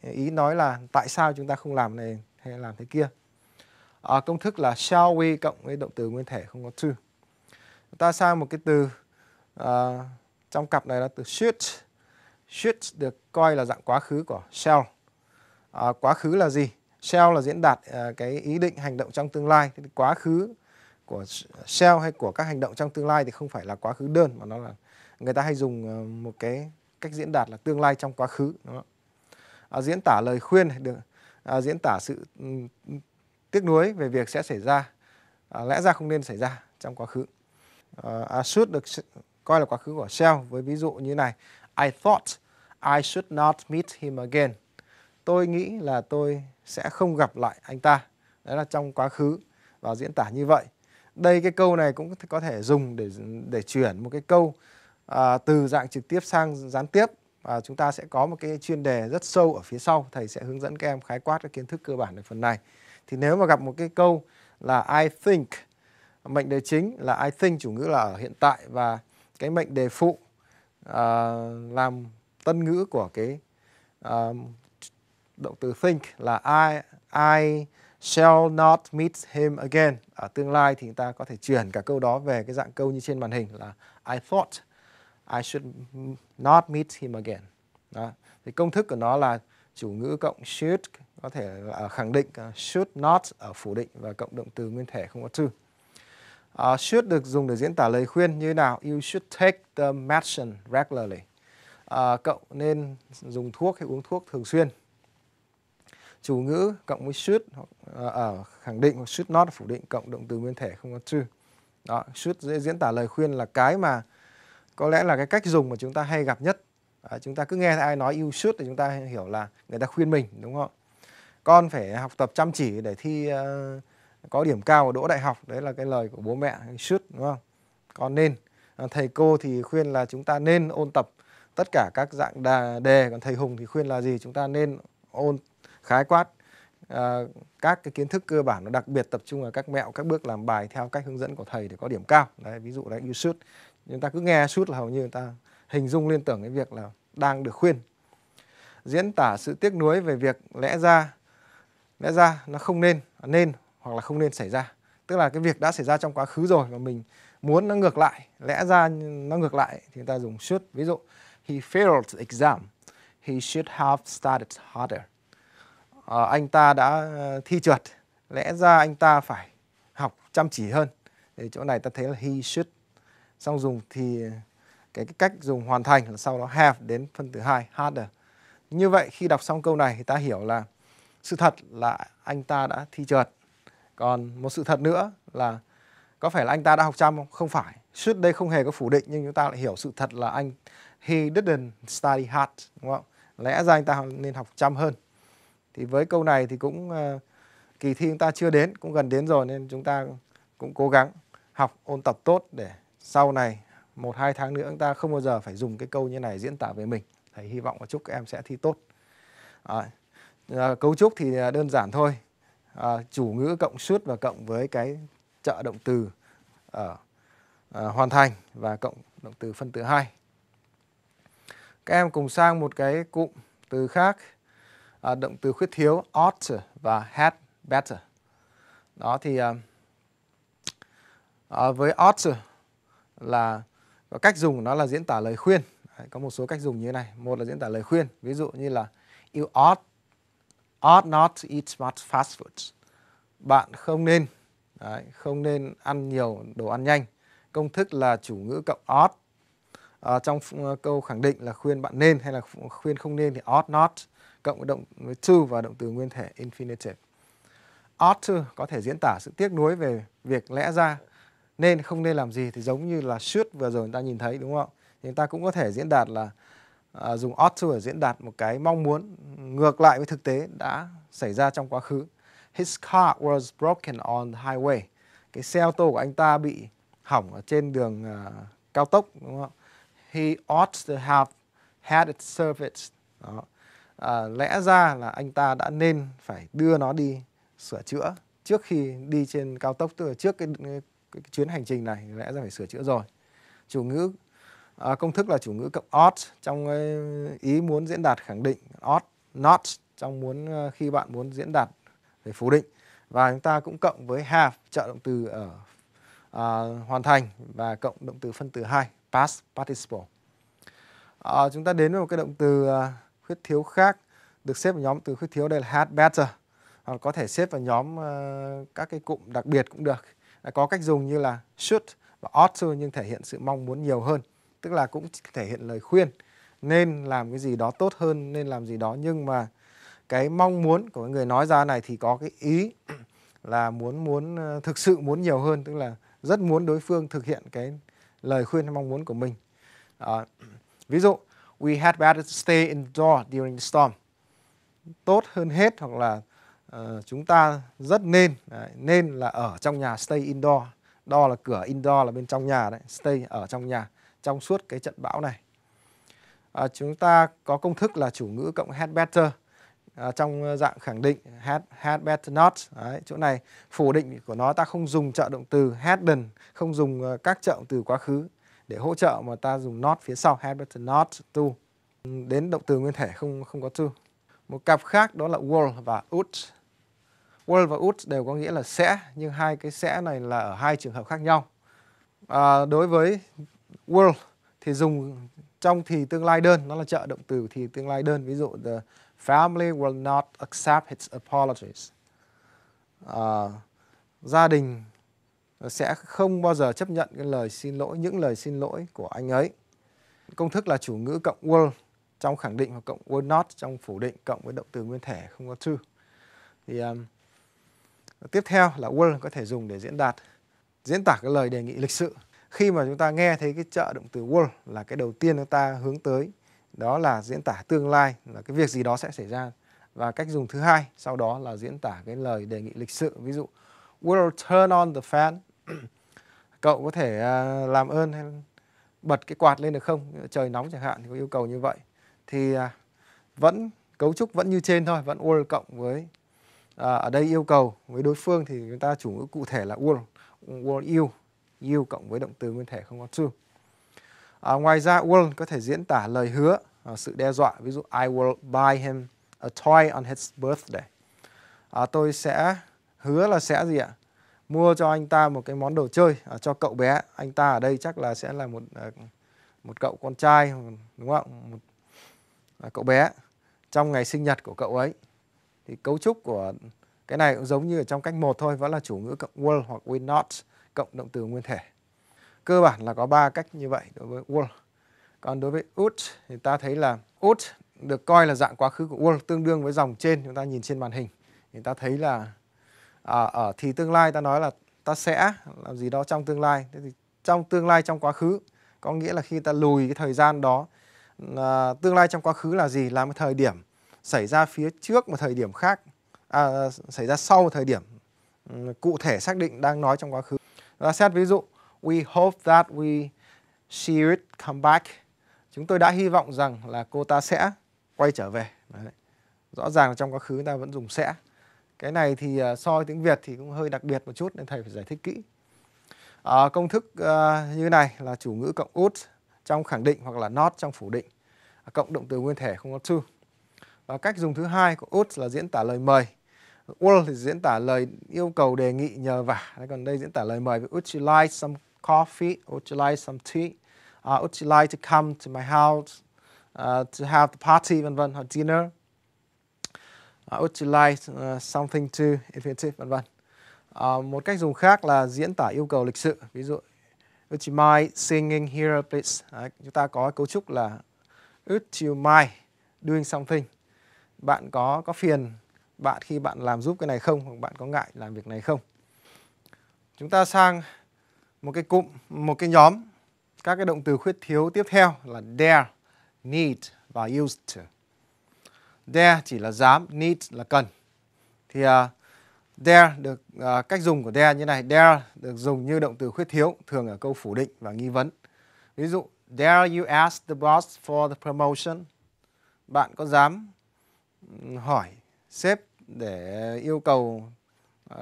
ý nói là tại sao chúng ta không làm này hay làm thế kia à, công thức là shall we cộng với động từ nguyên thể không có to chúng ta sang một cái từ à, trong cặp này là từ should should được coi là dạng quá khứ của shall à, quá khứ là gì shall là diễn đạt à, cái ý định hành động trong tương lai thì quá khứ của shall hay của các hành động trong tương lai thì không phải là quá khứ đơn mà nó là người ta hay dùng à, một cái cách diễn đạt là tương lai trong quá khứ đúng không? à, diễn tả lời khuyên được à, diễn tả sự ừ, tiếc nuối về việc sẽ xảy ra à, lẽ ra không nên xảy ra trong quá khứ à, Asus được coi là quá khứ của Shell với ví dụ như này I thought I should not meet him again tôi nghĩ là tôi sẽ không gặp lại anh ta đấy là trong quá khứ và diễn tả như vậy đây cái câu này cũng có thể dùng để để chuyển một cái câu à, từ dạng trực tiếp sang gián tiếp và chúng ta sẽ có một cái chuyên đề rất sâu ở phía sau thầy sẽ hướng dẫn các em khái quát các kiến thức cơ bản ở phần này thì nếu mà gặp một cái câu là I think mệnh đề chính là I think chủ ngữ là ở hiện tại và cái mệnh đề phụ uh, làm tân ngữ của cái uh, động từ think là I I shall not meet him again ở tương lai thì chúng ta có thể chuyển cả câu đó về cái dạng câu như trên màn hình là I thought I should not meet him again. Đó. Thì công thức của nó là chủ ngữ cộng should có thể là khẳng định ờ, should not ở phủ định và cộng động từ nguyên thể không có to. Uh, should được dùng để diễn tả lời khuyên như thế nào? You should take the medicine regularly. Uh, cậu nên dùng thuốc hay uống thuốc thường xuyên. Chủ ngữ cộng với should ở uh, uh, khẳng định hoặc should not phủ định cộng động từ nguyên thể không có to. Đó, should dễ diễn tả lời khuyên là cái mà có lẽ là cái cách dùng mà chúng ta hay gặp nhất à, chúng ta cứ nghe ai nói yêu suốt thì chúng ta hiểu là người ta khuyên mình đúng không con phải học tập chăm chỉ để thi uh, có điểm cao và đỗ đại học đấy là cái lời của bố mẹ suốt đúng không con nên à, thầy cô thì khuyên là chúng ta nên ôn tập tất cả các dạng đà, đề còn thầy hùng thì khuyên là gì chúng ta nên ôn khái quát à, các cái kiến thức cơ bản nó đặc biệt tập trung vào các mẹo các bước làm bài theo cách hướng dẫn của thầy để có điểm cao đấy ví dụ đấy you should người ta cứ nghe suốt là hầu như người ta hình dung liên tưởng cái việc là đang được khuyên diễn tả sự tiếc nuối về việc lẽ ra lẽ ra nó không nên nên hoặc là không nên xảy ra tức là cái việc đã xảy ra trong quá khứ rồi mà mình muốn nó ngược lại lẽ ra nó ngược lại thì người ta dùng should ví dụ he failed the exam he should have studied harder à, anh ta đã ờ, thi trượt lẽ ra anh ta phải học chăm chỉ hơn thì chỗ này ta thấy là he should xong dùng thì cái, cái cách dùng hoàn thành là sau đó have đến phân thứ hai harder như vậy khi đọc xong câu này thì ta hiểu là sự thật là anh ta đã thi trượt còn một sự thật nữa là có phải là anh ta đã học chăm không không phải suốt đây không hề có phủ định nhưng chúng ta lại hiểu sự thật là anh he didn't study hard đúng không lẽ ra anh ta nên học chăm hơn thì với câu này thì cũng uh, kỳ thi chúng ta chưa đến cũng gần đến rồi nên chúng ta cũng cố gắng học ôn tập tốt để sau này một hai tháng nữa chúng ta không bao giờ phải dùng cái câu như này diễn tả về mình thầy hy vọng và chúc các em sẽ thi tốt à, cấu trúc thì à, đơn giản thôi à, chủ ngữ cộng suốt và cộng với cái trợ động từ ở à, hoàn thành và cộng động từ phân tử hai các em cùng sang một cái cụm từ khác à, động từ khuyết thiếu ought và had better đó thì à, à, với ought là cách dùng nó là diễn tả lời khuyên Đấy, có một số cách dùng như thế này một là diễn tả lời khuyên ví dụ như là you ought ought not eat much fast food bạn không nên Đấy, không nên ăn nhiều đồ ăn nhanh công thức là chủ ngữ cộng ought à, trong ờ, câu khẳng định là khuyên bạn nên hay là khuyên không nên thì ought not cộng với động với to và động từ nguyên thể infinitive ought to có thể diễn tả sự tiếc nuối về việc lẽ ra nên không nên làm gì thì giống như là should vừa rồi người ta nhìn thấy đúng không ạ thì ta cũng có thể diễn đạt là à, dùng ought to để diễn đạt một cái mong muốn ngược lại với thực tế đã xảy ra trong quá khứ his car was broken on the highway cái xe ô tô của anh ta bị hỏng ở trên đường uh, cao tốc đúng không he ought to have had it serviced đó. À, lẽ ra là anh ta đã nên phải đưa nó đi sửa chữa trước khi đi trên cao tốc tức là trước cái cái chuyến hành trình này lẽ ra phải sửa chữa rồi chủ ngữ à, công thức là chủ ngữ cộng ought trong ờ, ý muốn diễn đạt khẳng định ought not trong muốn ờ, khi bạn muốn diễn đạt để phủ định và chúng ta cũng cộng với have trợ động từ ở à, hoàn thành và cộng động từ phân từ hai past participle à, chúng ta đến với một cái động từ à, khuyết thiếu khác được xếp vào nhóm từ khuyết thiếu đây là had better hoặc có thể xếp vào nhóm à, các cái cụm đặc biệt cũng được có cách dùng như là should và ought to nhưng thể hiện sự mong muốn nhiều hơn tức là cũng thể hiện lời khuyên nên làm cái gì đó tốt hơn nên làm gì đó nhưng mà cái mong muốn của người nói ra này thì có cái ý là muốn muốn ờ, thực sự muốn nhiều hơn tức là rất muốn đối phương thực hiện cái lời khuyên hay mong muốn của mình à, ví dụ we had better stay indoor during the storm tốt hơn hết hoặc là uh, chúng ta rất nên đấy, nên là ở trong nhà stay indoor đo là cửa indoor là bên trong nhà đấy stay ở trong nhà trong suốt cái trận bão này à, chúng ta có công thức là chủ ngữ cộng had better à, trong dạng khẳng định had had better not đấy, chỗ này phủ định của nó ta không dùng trợ động từ hadn không dùng uh, các trợ động từ quá khứ để hỗ trợ mà ta dùng not phía sau had better not to đến động từ nguyên thể không không có to một cặp khác đó là world và would will và would đều có nghĩa là sẽ nhưng hai cái sẽ này là ở hai trường hợp khác nhau. À, đối với will thì dùng trong thì tương lai đơn nó là trợ động từ thì tương lai đơn ví dụ the family will not accept his apologies. À, gia đình sẽ không bao giờ chấp nhận cái lời xin lỗi những lời xin lỗi của anh ấy. Công thức là chủ ngữ cộng will trong khẳng định hoặc cộng will not trong phủ định cộng với động từ nguyên thể không có trừ. Thì um, tiếp theo là will có thể dùng để diễn đạt diễn tả cái lời đề nghị lịch sự khi mà chúng ta nghe thấy cái trợ động từ will là cái đầu tiên chúng ta hướng tới đó là diễn tả tương lai là cái việc gì đó sẽ xảy ra và cách dùng thứ hai sau đó là diễn tả cái lời đề nghị lịch sự ví dụ will turn on the fan cậu có thể à, làm ơn hay bật cái quạt lên được không trời nóng chẳng hạn thì có yêu cầu như vậy thì à, vẫn cấu trúc vẫn như trên thôi vẫn will cộng với à, ở đây yêu cầu với đối phương thì chúng ta chủ ngữ cụ thể là will will you you cộng với động từ nguyên thể không có to à, ngoài ra will có thể diễn tả lời hứa à, sự đe dọa ví dụ I will buy him a toy on his birthday à, tôi sẽ hứa là sẽ gì ạ mua cho anh ta một cái món đồ chơi à, cho cậu bé anh ta ở đây chắc là sẽ là một à, một cậu con trai đúng không một à, cậu bé trong ngày sinh nhật của cậu ấy thì cấu trúc của cái này cũng giống như ở trong cách một thôi vẫn là chủ ngữ cộng will hoặc will not cộng động từ nguyên thể cơ bản là có ba cách như vậy đối với will còn đối với would thì ta thấy là would được coi là dạng quá khứ của will tương đương với dòng trên chúng ta nhìn trên màn hình thì ta thấy là à, ở thì tương lai ta nói là ta sẽ làm gì đó trong tương lai thế thì trong tương lai trong quá khứ có nghĩa là khi ta lùi cái thời gian đó à, tương lai trong quá khứ là gì là một thời điểm xảy ra phía trước một thời điểm khác à, xảy ra sau một thời điểm ừ, cụ thể xác định đang nói trong quá khứ. Và xét ví dụ we hope that we see it come back. Chúng tôi đã hy vọng rằng là cô ta sẽ quay trở về. Đấy. Rõ ràng là trong quá khứ người ta vẫn dùng sẽ. Cái này thì à, so với tiếng Việt thì cũng hơi đặc biệt một chút nên thầy phải giải thích kỹ. À, công thức uh, như này là chủ ngữ cộng út trong khẳng định hoặc là not trong phủ định. À, cộng động từ nguyên thể không có to và cách dùng thứ hai của ut là diễn tả lời mời will thì diễn tả lời yêu cầu đề nghị nhờ vả còn đây diễn tả lời mời với would you like some coffee would you like some tea uh, would you like to come to my house uh, to have the party vân vân hoặc dinner uh, would you like uh, something to infinitive vân vân uh, một cách dùng khác là diễn tả yêu cầu lịch sự ví dụ would you mind singing here please uh, chúng ta có cấu trúc là would you mind doing something bạn có có phiền bạn khi bạn làm giúp cái này không hoặc bạn có ngại làm việc này không chúng ta sang một cái cụm một cái nhóm các cái động từ khuyết thiếu tiếp theo là dare need và used to dare chỉ là dám need là cần thì uh, dare được uh, cách dùng của dare như này dare được dùng như động từ khuyết thiếu thường ở câu phủ định và nghi vấn ví dụ dare you ask the boss for the promotion bạn có dám hỏi sếp để yêu cầu uh,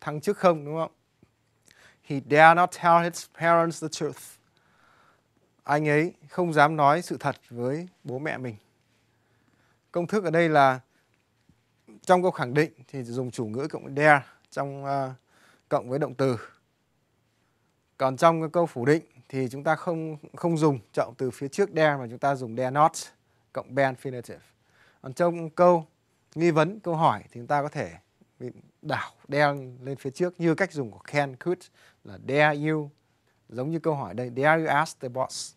thăng chức không đúng không? He dare not tell his parents the truth. Anh ấy không dám nói sự thật với bố mẹ mình. Công thức ở đây là trong câu khẳng định thì dùng chủ ngữ cộng dare trong uh, cộng với động từ. Còn trong câu phủ định thì chúng ta không không dùng trọng từ phía trước dare mà chúng ta dùng dare not cộng be infinitive còn trong câu nghi vấn câu hỏi thì chúng ta có thể đảo đeo lên phía trước như cách dùng của can could là dare you giống như câu hỏi đây dare you ask the boss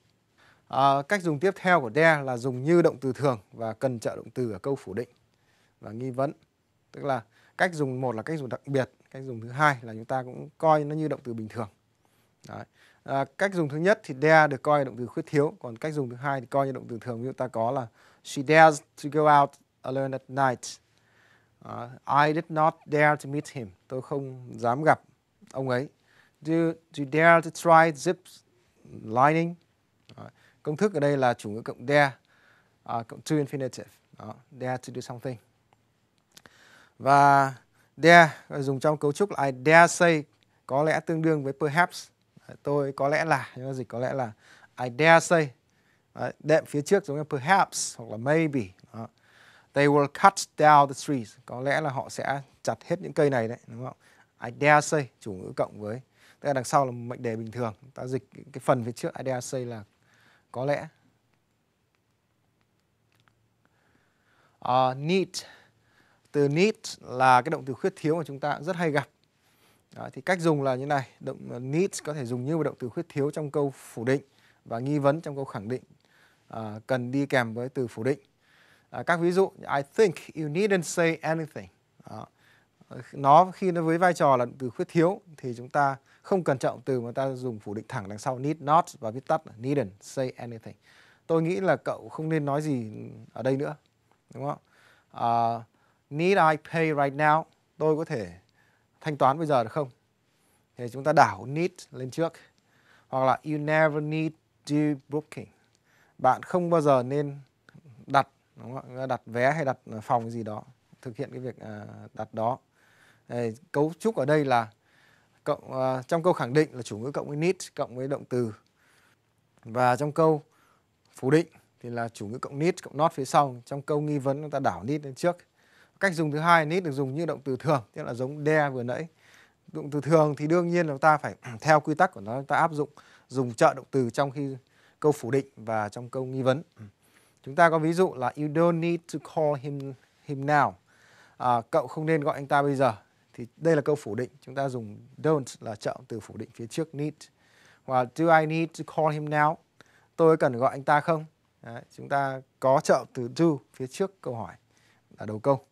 à, cách dùng tiếp theo của dare là dùng như động từ thường và cần trợ động từ ở câu phủ định và nghi vấn tức là cách dùng một là cách dùng đặc biệt cách dùng thứ hai là chúng ta cũng coi nó như động từ bình thường Đấy. À, cách dùng thứ nhất thì dare được coi là động từ khuyết thiếu còn cách dùng thứ hai thì coi như động từ thường như ta có là She dares to go out alone at night. Uh, I did not dare to meet him. Tôi không dám gặp ông ấy. Do, do you dare to try zip lining? Uh, công thức ở đây là chủ ngữ cộng dare, uh, cộng to infinitive. Đó, dare to do something. Và dare dùng trong cấu trúc là I dare say có lẽ tương đương với perhaps. Tôi có lẽ là, nhưng mà dịch có lẽ là I dare say Đấy, đệm phía trước giống như perhaps hoặc là maybe. Đó. They will cut down the trees. Có lẽ là họ sẽ chặt hết những cây này đấy, đúng không? I dare say chủ ngữ cộng với tức là đằng sau là mệnh đề bình thường. Ta dịch cái phần phía trước I dare say là có lẽ. Uh, à, need từ need là cái động từ khuyết thiếu mà chúng ta rất hay gặp. Đó, thì cách dùng là như này, động à, need có thể dùng như một động từ khuyết thiếu trong câu phủ định và nghi vấn trong câu khẳng định À, cần đi kèm với từ phủ định. À, các ví dụ I think you needn't say anything. Đó. Nó khi nó với vai trò là từ khuyết thiếu thì chúng ta không cần trọng từ mà ta dùng phủ định thẳng đằng sau need not và viết tắt là needn't say anything. Tôi nghĩ là cậu không nên nói gì ở đây nữa. Đúng không? Uh, need I pay right now? Tôi có thể thanh toán bây giờ được không? Thì chúng ta đảo need lên trước. Hoặc là you never need do booking bạn không bao giờ nên đặt đúng không? đặt vé hay đặt phòng gì đó thực hiện cái việc à, đặt đó cấu trúc ở đây là cộng à, trong câu khẳng định là chủ ngữ cộng với need cộng với động từ và trong câu phủ định thì là chủ ngữ cộng need cộng not phía sau trong câu nghi vấn chúng ta đảo need lên trước cách dùng thứ hai need được dùng như động từ thường tức là giống đe vừa nãy động từ thường thì đương nhiên là chúng ta phải theo quy tắc của nó chúng ta áp dụng dùng trợ động từ trong khi câu phủ định và trong câu nghi vấn. Ừ. Chúng ta có ví dụ là you don't need to call him him now. À, cậu không nên gọi anh ta bây giờ. Thì đây là câu phủ định. Chúng ta dùng don't là trợ từ phủ định phía trước need. Hoặc do I need to call him now? Tôi cần gọi anh ta không? Đấy, chúng ta có trợ từ do phía trước câu hỏi là đầu câu.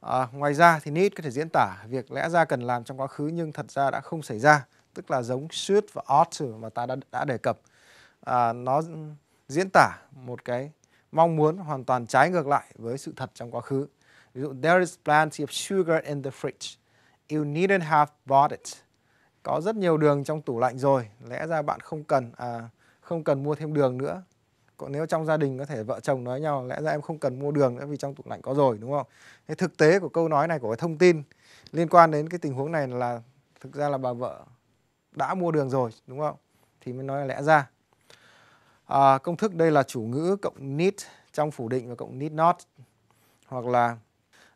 À, ngoài ra thì need có thể diễn tả việc lẽ ra cần làm trong quá khứ nhưng thật ra đã không xảy ra, tức là giống should và ought mà ta đã, đã đề cập à, nó diễn tả một cái mong muốn hoàn toàn trái ngược lại với sự thật trong quá khứ. Ví dụ there is plenty of sugar in the fridge. You needn't have bought it. Có rất nhiều đường trong tủ lạnh rồi, lẽ ra bạn không cần à không cần mua thêm đường nữa. Còn nếu trong gia đình có thể vợ chồng nói nhau lẽ ra em không cần mua đường nữa vì trong tủ lạnh có rồi đúng không? Thế thực tế của câu nói này của cái thông tin liên quan đến cái tình huống này là thực ra là bà vợ đã mua đường rồi đúng không? Thì mới nói là lẽ ra À, công thức đây là chủ ngữ cộng need trong phủ định và cộng need not hoặc là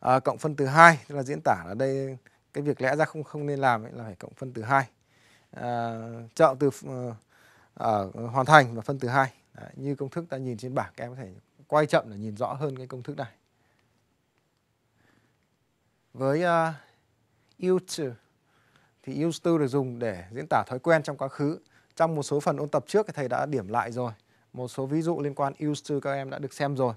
à, cộng phân từ hai tức là diễn tả ở đây cái việc lẽ ra không không nên làm ấy là phải cộng phân từ hai à, trợ từ ở ờ, à, ờ, hoàn thành và phân từ hai như công thức ta nhìn trên bảng các em có thể quay chậm để nhìn rõ hơn cái công thức này với uh, used thì used to được dùng để diễn tả thói quen trong quá khứ trong một số phần ôn tập trước thì thầy đã điểm lại rồi một số ví dụ liên quan used to các em đã được xem rồi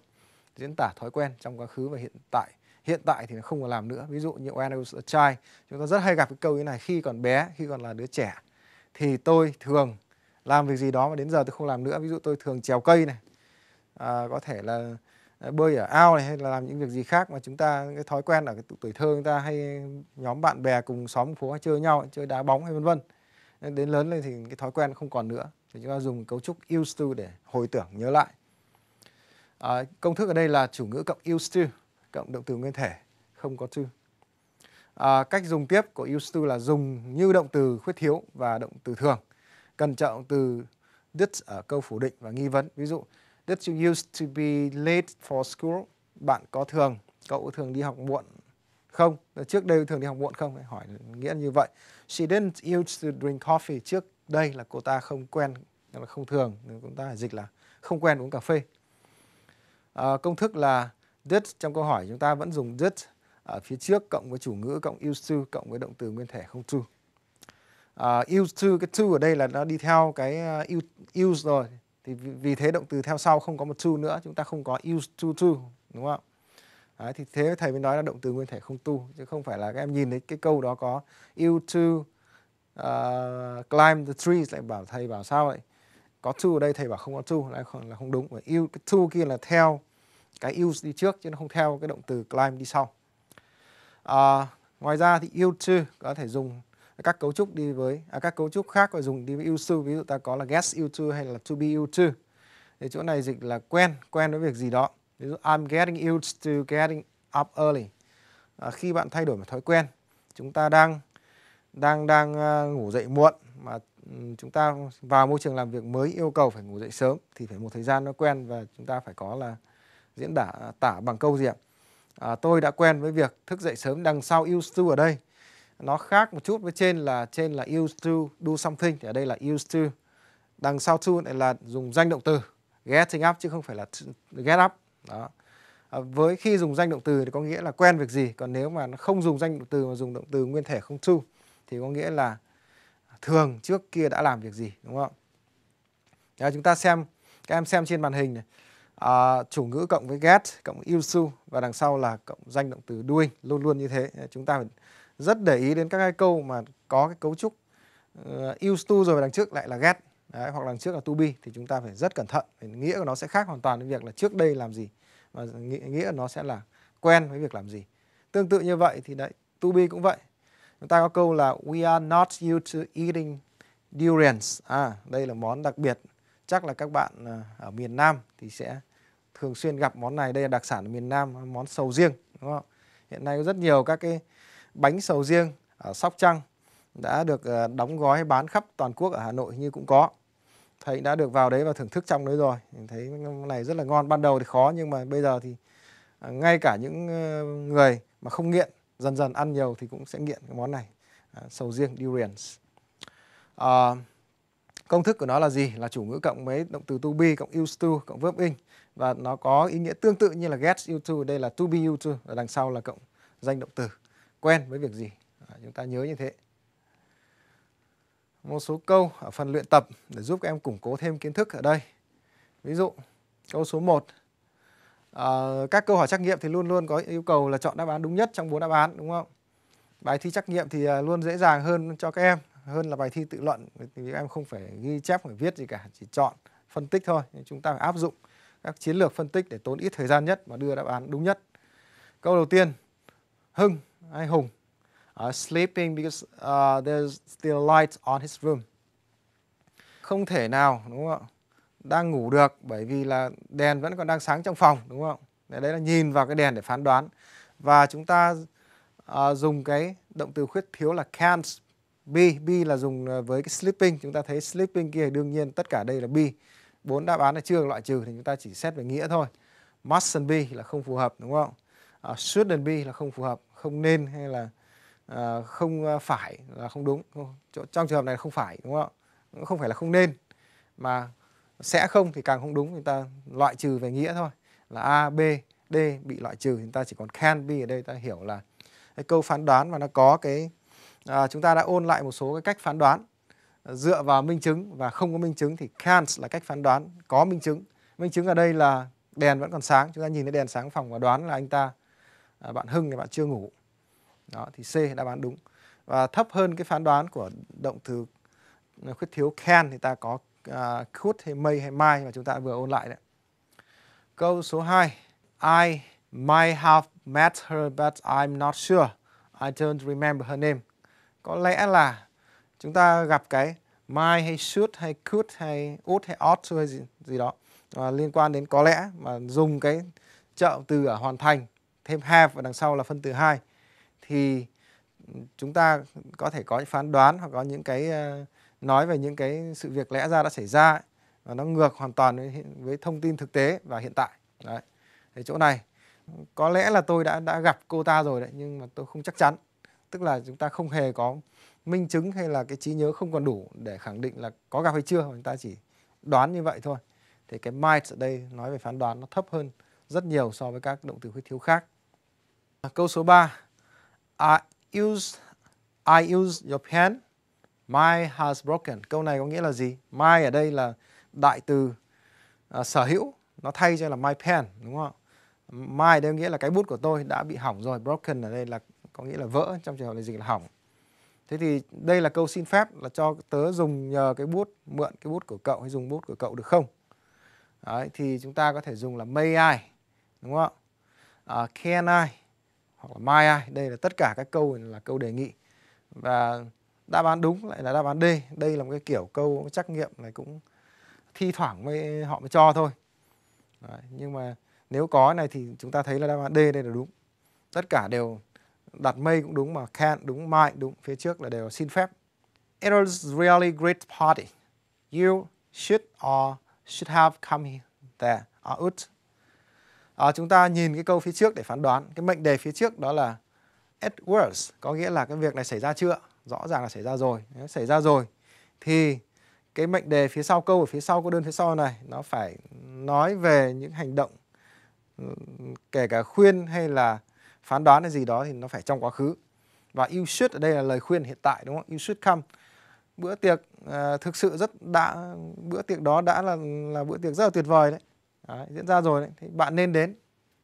diễn tả thói quen trong quá khứ và hiện tại hiện tại thì nó không còn làm nữa ví dụ như when I was a child chúng ta rất hay gặp cái câu như này khi còn bé khi còn là đứa trẻ thì tôi thường làm việc gì đó mà đến giờ tôi không làm nữa ví dụ tôi thường trèo cây này à, có thể là à, bơi ở ao này hay là làm những việc gì khác mà chúng ta cái thói quen ở cái tuổi thơ chúng ta hay nhóm bạn bè cùng xóm phố chơi nhau chơi đá bóng hay vân vân đến lớn lên thì cái thói quen không còn nữa thì chúng ta dùng cấu trúc used to để hồi tưởng nhớ lại à, công thức ở đây là chủ ngữ cộng used to cộng động từ nguyên thể không có to à, cách dùng tiếp của used to là dùng như động từ khuyết thiếu và động từ thường cần chọn từ did ở câu phủ định và nghi vấn ví dụ did you used to be late for school bạn có thường cậu thường đi học muộn không trước đây thường đi học muộn không hỏi nghĩa như vậy she didn't used to drink coffee trước đây là cô ta không quen là không thường chúng ta dịch là không quen uống cà phê à, công thức là did trong câu hỏi chúng ta vẫn dùng did ở phía trước cộng với chủ ngữ cộng used to cộng với động từ nguyên thể không to à, ờ, used to cái to ở đây là nó đi theo cái ờ, uh, use rồi thì vì thế động từ theo sau không có một to nữa chúng ta không có used to to đúng không Đấy, thì thế thầy mới nói là động từ nguyên thể không tu chứ không phải là các em nhìn thấy cái câu đó có you to uh, ờ, climb the trees lại bảo thầy bảo sao vậy có to ở đây thầy bảo không có to là không là không đúng và you cái to kia là theo cái use đi trước chứ nó không theo cái động từ climb đi sau uh, ngoài ra thì you to có thể dùng các cấu trúc đi với à, các cấu trúc khác và dùng đi với you to ví dụ ta có là guess you to hay là to be you to thì chỗ này dịch là quen quen với việc gì đó ví I'm getting used to getting up early à, khi bạn thay đổi một thói quen chúng ta đang đang đang à, ngủ dậy muộn mà chúng ta vào môi trường làm việc mới yêu cầu phải ngủ dậy sớm thì phải một thời gian nó quen và chúng ta phải có là diễn tả à, tả bằng câu gì ạ à, tôi đã quen với việc thức dậy sớm đằng sau used to ở đây nó khác một chút với trên là trên là used to do something thì ở đây là used to đằng sau to này là dùng danh động từ getting up chứ không phải là get up đó à, với khi dùng danh động từ thì có nghĩa là quen việc gì còn nếu mà nó không dùng danh động từ mà dùng động từ nguyên thể không chu thì có nghĩa là thường trước kia đã làm việc gì đúng không đó, chúng ta xem các em xem trên màn hình này à, chủ ngữ cộng với get cộng su và đằng sau là cộng danh động từ doing luôn luôn như thế chúng ta phải rất để ý đến các cái câu mà có cái cấu trúc uh, ờ, used to rồi và đằng trước lại là get Đấy, hoặc là trước là to be thì chúng ta phải rất cẩn thận nghĩa của nó sẽ khác hoàn toàn với việc là trước đây làm gì và nghĩa nó sẽ là quen với việc làm gì tương tự như vậy thì đấy to be cũng vậy chúng ta có câu là we are not used to eating durians à đây là món đặc biệt chắc là các bạn à, ở miền Nam thì sẽ thường xuyên gặp món này đây là đặc sản ở miền Nam món sầu riêng đúng không hiện nay có rất nhiều các cái bánh sầu riêng ở Sóc Trăng đã được à, đóng gói bán khắp toàn quốc ở Hà Nội như cũng có thấy đã được vào đấy và thưởng thức trong đấy rồi mình thấy này rất là ngon ban đầu thì khó nhưng mà bây giờ thì à, ngay cả những ờ, người mà không nghiện dần dần ăn nhiều thì cũng sẽ nghiện cái món này à, sầu riêng durians à, công thức của nó là gì là chủ ngữ cộng mấy động từ to be cộng used to cộng verb in và nó có ý nghĩa tương tự như là get used to đây là to be used to ở đằng sau là cộng danh động từ quen với việc gì à, chúng ta nhớ như thế một số câu ở phần luyện tập để giúp các em củng cố thêm kiến thức ở đây. Ví dụ câu số 1 à, các câu hỏi trắc nghiệm thì luôn luôn có yêu cầu là chọn đáp án đúng nhất trong bốn đáp án đúng không? Bài thi trắc nghiệm thì à, luôn dễ dàng hơn cho các em hơn là bài thi tự luận thì các em không phải ghi chép phải viết gì cả chỉ chọn phân tích thôi chúng ta phải áp dụng các chiến lược phân tích để tốn ít thời gian nhất và đưa đáp án đúng nhất. Câu đầu tiên Hưng hay Hùng uh, sleeping because uh, there's still light on his room. Không thể nào đúng không ạ? Đang ngủ được bởi vì là đèn vẫn còn đang sáng trong phòng đúng không? Đấy, đấy là nhìn vào cái đèn để phán đoán. Và chúng ta uh, dùng cái động từ khuyết thiếu là can't be. Be là dùng ờ, với cái sleeping. Chúng ta thấy sleeping kia đương nhiên tất cả đây là be. Bốn đáp án là chưa loại trừ thì chúng ta chỉ xét về nghĩa thôi. Mustn't be là không phù hợp đúng không? Uh, shouldn't be là không phù hợp, không nên hay là Ờ, không ờ, phải là không đúng trong trường hợp này không phải đúng không ạ không phải là không nên mà sẽ không thì càng không đúng người ta loại trừ về nghĩa thôi là a b d bị loại trừ chúng ta chỉ còn can be ở đây ta hiểu là cái câu phán đoán mà nó có cái à, chúng ta đã ôn lại một số cái cách phán đoán ờ, dựa vào minh chứng và không có minh chứng thì can't là cách phán đoán có minh chứng minh chứng ở đây là đèn vẫn còn sáng chúng ta nhìn thấy đèn sáng phòng và đoán là anh ta à, bạn hưng thì bạn chưa ngủ đó thì C đáp án đúng và thấp hơn cái phán đoán của động từ ờ, khuyết thiếu can thì ta có à, could hay may hay might mà chúng ta vừa ôn lại đấy câu số 2 I might have met her but I'm not sure I don't remember her name có lẽ là chúng ta gặp cái might hay should hay could hay would hay ought hay gì, gì đó và liên quan đến có lẽ mà dùng cái trợ từ ở hoàn thành thêm have và đằng sau là phân từ hai thì chúng ta có thể có phán đoán hoặc có những cái ờ, nói về những cái sự việc lẽ ra đã xảy ra và nó ngược hoàn toàn với, với thông tin thực tế và hiện tại đấy thì chỗ này có lẽ là tôi đã đã gặp cô ta rồi đấy nhưng mà tôi không chắc chắn tức là chúng ta không hề có minh chứng hay là cái trí nhớ không còn đủ để khẳng định là có gặp hay chưa chúng ta chỉ đoán như vậy thôi thì cái might ở đây nói về phán đoán nó thấp hơn rất nhiều so với các động từ khuyết thiếu khác câu số 3 I use I use your pen. My has broken. Câu này có nghĩa là gì? My ở đây là đại từ uh, sở hữu, nó thay cho là my pen, đúng không? My ở đây nghĩa là cái bút của tôi đã bị hỏng rồi. Broken ở đây là có nghĩa là vỡ trong trường hợp này dịch là hỏng. Thế thì đây là câu xin phép là cho tớ dùng nhờ cái bút, mượn cái bút của cậu hay dùng bút của cậu được không? Đấy, thì chúng ta có thể dùng là may I, đúng không Uh, can I, hoặc là mai ai đây là tất cả các câu là câu đề nghị và đáp án đúng lại là đáp án D đây là một cái kiểu câu trắc nghiệm này cũng thi thoảng mới họ mới cho thôi Đấy, nhưng mà nếu có này thì chúng ta thấy là đáp án D đây là đúng tất cả đều đặt may cũng đúng mà can đúng might đúng phía trước là đều xin phép It was really great party you should or should have come there or would à, chúng ta nhìn cái câu phía trước để phán đoán cái mệnh đề phía trước đó là at worst có nghĩa là cái việc này xảy ra chưa rõ ràng là xảy ra rồi nếu xảy ra rồi thì cái mệnh đề phía sau câu ở phía sau cô đơn phía sau này nó phải nói về những hành động kể cả khuyên hay là phán đoán hay gì đó thì nó phải trong quá khứ và you should ở đây là lời khuyên hiện tại đúng không you should come bữa tiệc uh, thực sự rất đã bữa tiệc đó đã là là bữa tiệc rất là tuyệt vời đấy đấy, diễn ra rồi đấy thì bạn nên đến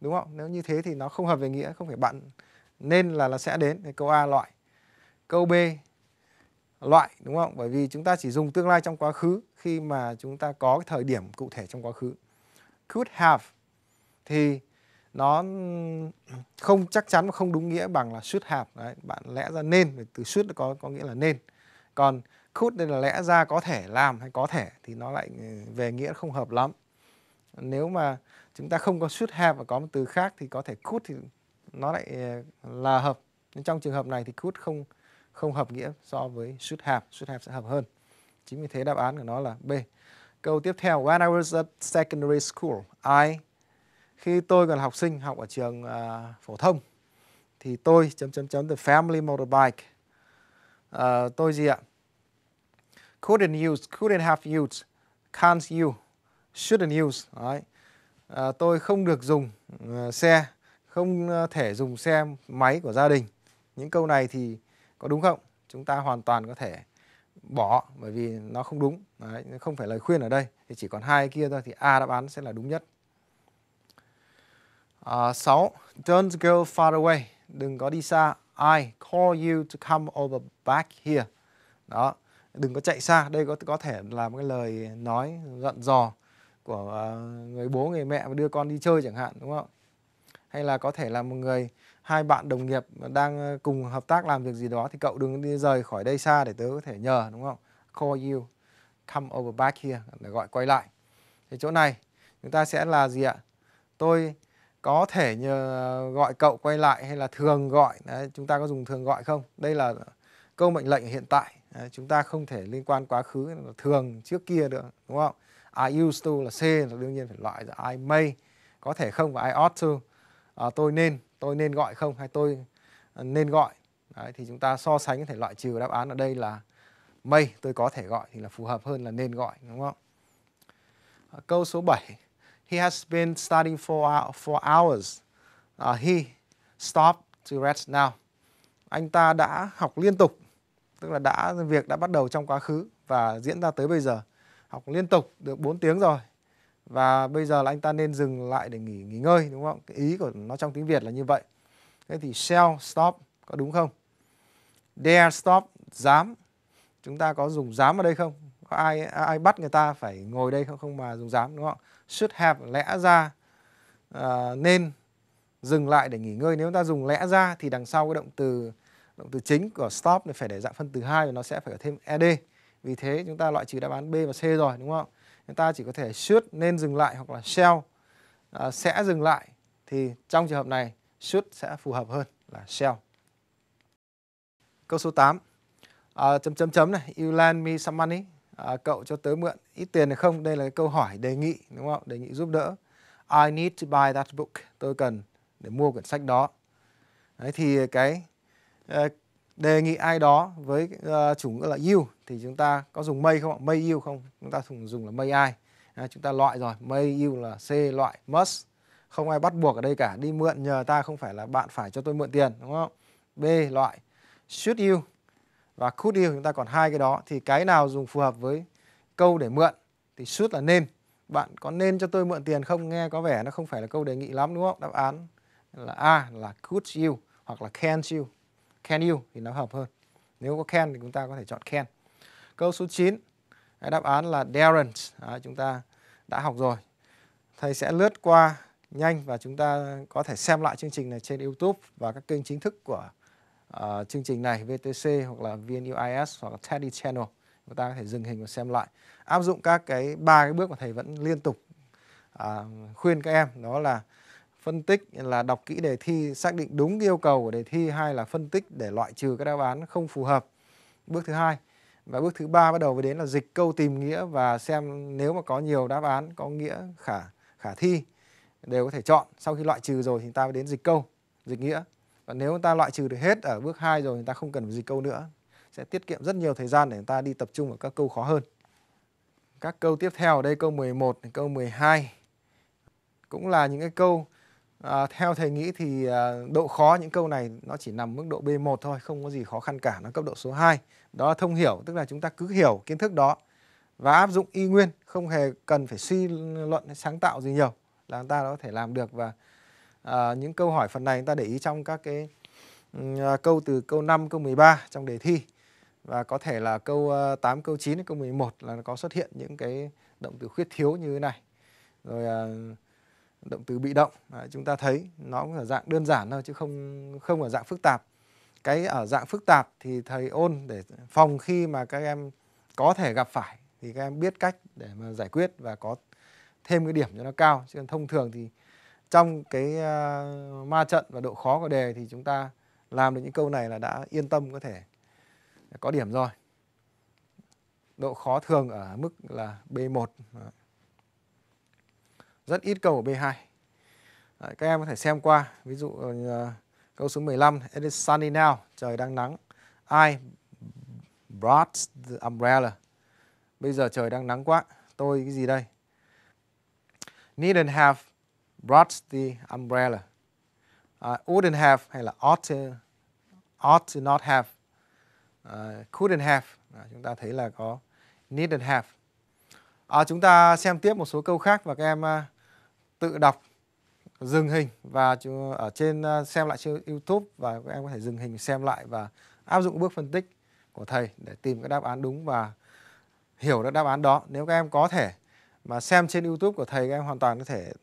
đúng không nếu như thế thì nó không hợp về nghĩa không phải bạn nên là là sẽ đến thì câu a loại câu b loại đúng không bởi vì chúng ta chỉ dùng tương lai trong quá khứ khi mà chúng ta có cái thời điểm cụ thể trong quá khứ could have thì nó không chắc chắn và không đúng nghĩa bằng là should have đấy bạn lẽ ra nên từ should có có nghĩa là nên còn could đây là lẽ ra có thể làm hay có thể thì nó lại ừ, về nghĩa không hợp lắm nếu mà chúng ta không có should have và có một từ khác thì có thể could thì nó lại ờ, là hợp nhưng trong trường hợp này thì could không không hợp nghĩa so với should have should have sẽ hợp hơn chính vì thế đáp án của nó là B câu tiếp theo when I was at secondary school I khi tôi còn là học sinh học ở trường uh, phổ thông thì tôi chấm chấm chấm the family motorbike uh, tôi gì ạ couldn't use couldn't have used can't you shouldn't use. Đấy. À, tôi không được dùng uh, xe, không à, thể dùng xe máy của gia đình. Những câu này thì có đúng không? Chúng ta hoàn toàn có thể bỏ bởi vì nó không đúng, Đấy, không phải lời khuyên ở đây. Thì chỉ còn hai kia thôi thì A đáp án sẽ là đúng nhất. À, 6. Don't go far away. Đừng có đi xa. I call you to come over back here. Đó, đừng có chạy xa. Đây có có thể là một cái lời nói dặn dò của ờ, người bố người mẹ đưa con đi chơi chẳng hạn đúng không hay là có thể là một người hai bạn đồng nghiệp đang ờ, cùng hợp tác làm việc gì đó thì cậu đừng đi rời khỏi đây xa để tớ có thể nhờ đúng không call you come over back here để gọi quay lại thì chỗ này chúng ta sẽ là gì ạ tôi có thể nhờ gọi cậu quay lại hay là thường gọi đấy, chúng ta có dùng thường gọi không đây là câu mệnh lệnh hiện tại đấy, chúng ta không thể liên quan quá khứ thường trước kia được đúng không I used to là C là đương nhiên phải loại ra I may có thể không và I ought to à, tôi nên tôi nên gọi không hay tôi à, nên gọi Đấy, thì chúng ta so sánh có thể loại trừ đáp án ở đây là may tôi có thể gọi thì là phù hợp hơn là nên gọi đúng không? À, câu số 7 He has been studying for, for hours. Uh, he stopped to rest now. Anh ta đã học liên tục, tức là đã việc đã bắt đầu trong quá khứ và diễn ra tới bây giờ học liên tục được 4 tiếng rồi và bây giờ là anh ta nên dừng lại để nghỉ nghỉ ngơi đúng không? Cái ý của nó trong tiếng Việt là như vậy. Thế thì shall stop có đúng không? Dare stop dám. Chúng ta có dùng dám ở đây không? Có ai ai bắt người ta phải ngồi đây không không mà dùng dám đúng không? Should have lẽ ra uh, nên dừng lại để nghỉ ngơi. Nếu ta dùng lẽ ra thì đằng sau cái động từ động từ chính của stop này phải để dạng phân từ hai và nó sẽ phải có thêm ed. Vì thế chúng ta loại trừ đáp án B và C rồi đúng không? Chúng ta chỉ có thể should nên dừng lại hoặc là sell à, sẽ dừng lại thì trong trường hợp này should sẽ phù hợp hơn là sell Câu số 8. À, chấm chấm chấm này, you lend me some money. À, cậu cho tớ mượn ít tiền này không? Đây là cái câu hỏi đề nghị đúng không? Đề nghị giúp đỡ. I need to buy that book. Tôi cần để mua quyển sách đó. Đấy thì cái đề nghị ai đó với uh, chủ ngữ là you thì chúng ta có dùng may không ạ? May you không? Chúng ta thường dùng là may ai. À, chúng ta loại rồi, may you là C loại must. Không ai bắt buộc ở đây cả, đi mượn nhờ ta không phải là bạn phải cho tôi mượn tiền đúng không? B loại should you và could you chúng ta còn hai cái đó thì cái nào dùng phù hợp với câu để mượn thì should là nên. Bạn có nên cho tôi mượn tiền không? Nghe có vẻ nó không phải là câu đề nghị lắm đúng không? Đáp án là A là could you hoặc là can you can you thì nó hợp hơn. Nếu có can thì chúng ta có thể chọn can. Câu số 9, đáp án là Darren. chúng ta đã học rồi. Thầy sẽ lướt qua nhanh và chúng ta có thể xem lại chương trình này trên YouTube và các kênh chính thức của uh, chương trình này VTC hoặc là VNUIS hoặc là Teddy Channel. Chúng ta có thể dừng hình và xem lại. Áp dụng các cái ba cái bước mà thầy vẫn liên tục uh, khuyên các em đó là phân tích là đọc kỹ đề thi xác định đúng yêu cầu của đề thi hay là phân tích để loại trừ các đáp án không phù hợp bước thứ hai và bước thứ ba bắt đầu mới đến là dịch câu tìm nghĩa và xem nếu mà có nhiều đáp án có nghĩa khả khả thi đều có thể chọn sau khi loại trừ rồi thì ta mới đến dịch câu dịch nghĩa và nếu ta loại trừ được hết ở bước 2 rồi thì ta không cần phải dịch câu nữa sẽ tiết kiệm rất nhiều thời gian để ta đi tập trung vào các câu khó hơn các câu tiếp theo ở đây câu 11 câu 12 cũng là những cái câu À, theo thầy nghĩ thì à, độ khó những câu này nó chỉ nằm mức độ B1 thôi, không có gì khó khăn cả, nó cấp độ số 2. Đó là thông hiểu, tức là chúng ta cứ hiểu kiến thức đó và áp dụng y nguyên, không hề cần phải suy luận hay sáng tạo gì nhiều là chúng ta có thể làm được và à, những câu hỏi phần này chúng ta để ý trong các cái à, câu từ câu 5, câu 13 trong đề thi và có thể là câu à, 8, câu 9, câu 11 là nó có xuất hiện những cái động từ khuyết thiếu như thế này. Rồi à, động từ bị động à, chúng ta thấy nó cũng ở dạng đơn giản thôi chứ không không ở dạng phức tạp cái ở dạng phức tạp thì thầy ôn để phòng khi mà các em có thể gặp phải thì các em biết cách để mà giải quyết và có thêm cái điểm cho nó cao chứ còn thông thường thì trong cái uh, ma trận và độ khó của đề thì chúng ta làm được những câu này là đã yên tâm có thể có điểm rồi độ khó thường ở mức là B1 rất ít câu ở B2. Đấy, các em có thể xem qua, ví dụ uh, câu số 15, It is sunny now, trời đang nắng. I brought the umbrella. Bây giờ trời đang nắng quá, tôi cái gì đây? Needn't have brought the umbrella. Uh, wouldn't have hay là ought to, ought to not have. Uh, couldn't have. À, chúng ta thấy là có needn't have. À, chúng ta xem tiếp một số câu khác và các em uh, tự đọc dừng hình và ở trên ờ, xem lại trên YouTube và các em có thể dừng hình xem lại và áp dụng bước phân tích của thầy để tìm cái đáp án đúng và hiểu được đáp án đó. Nếu các em có thể mà xem trên YouTube của thầy các em hoàn toàn có thể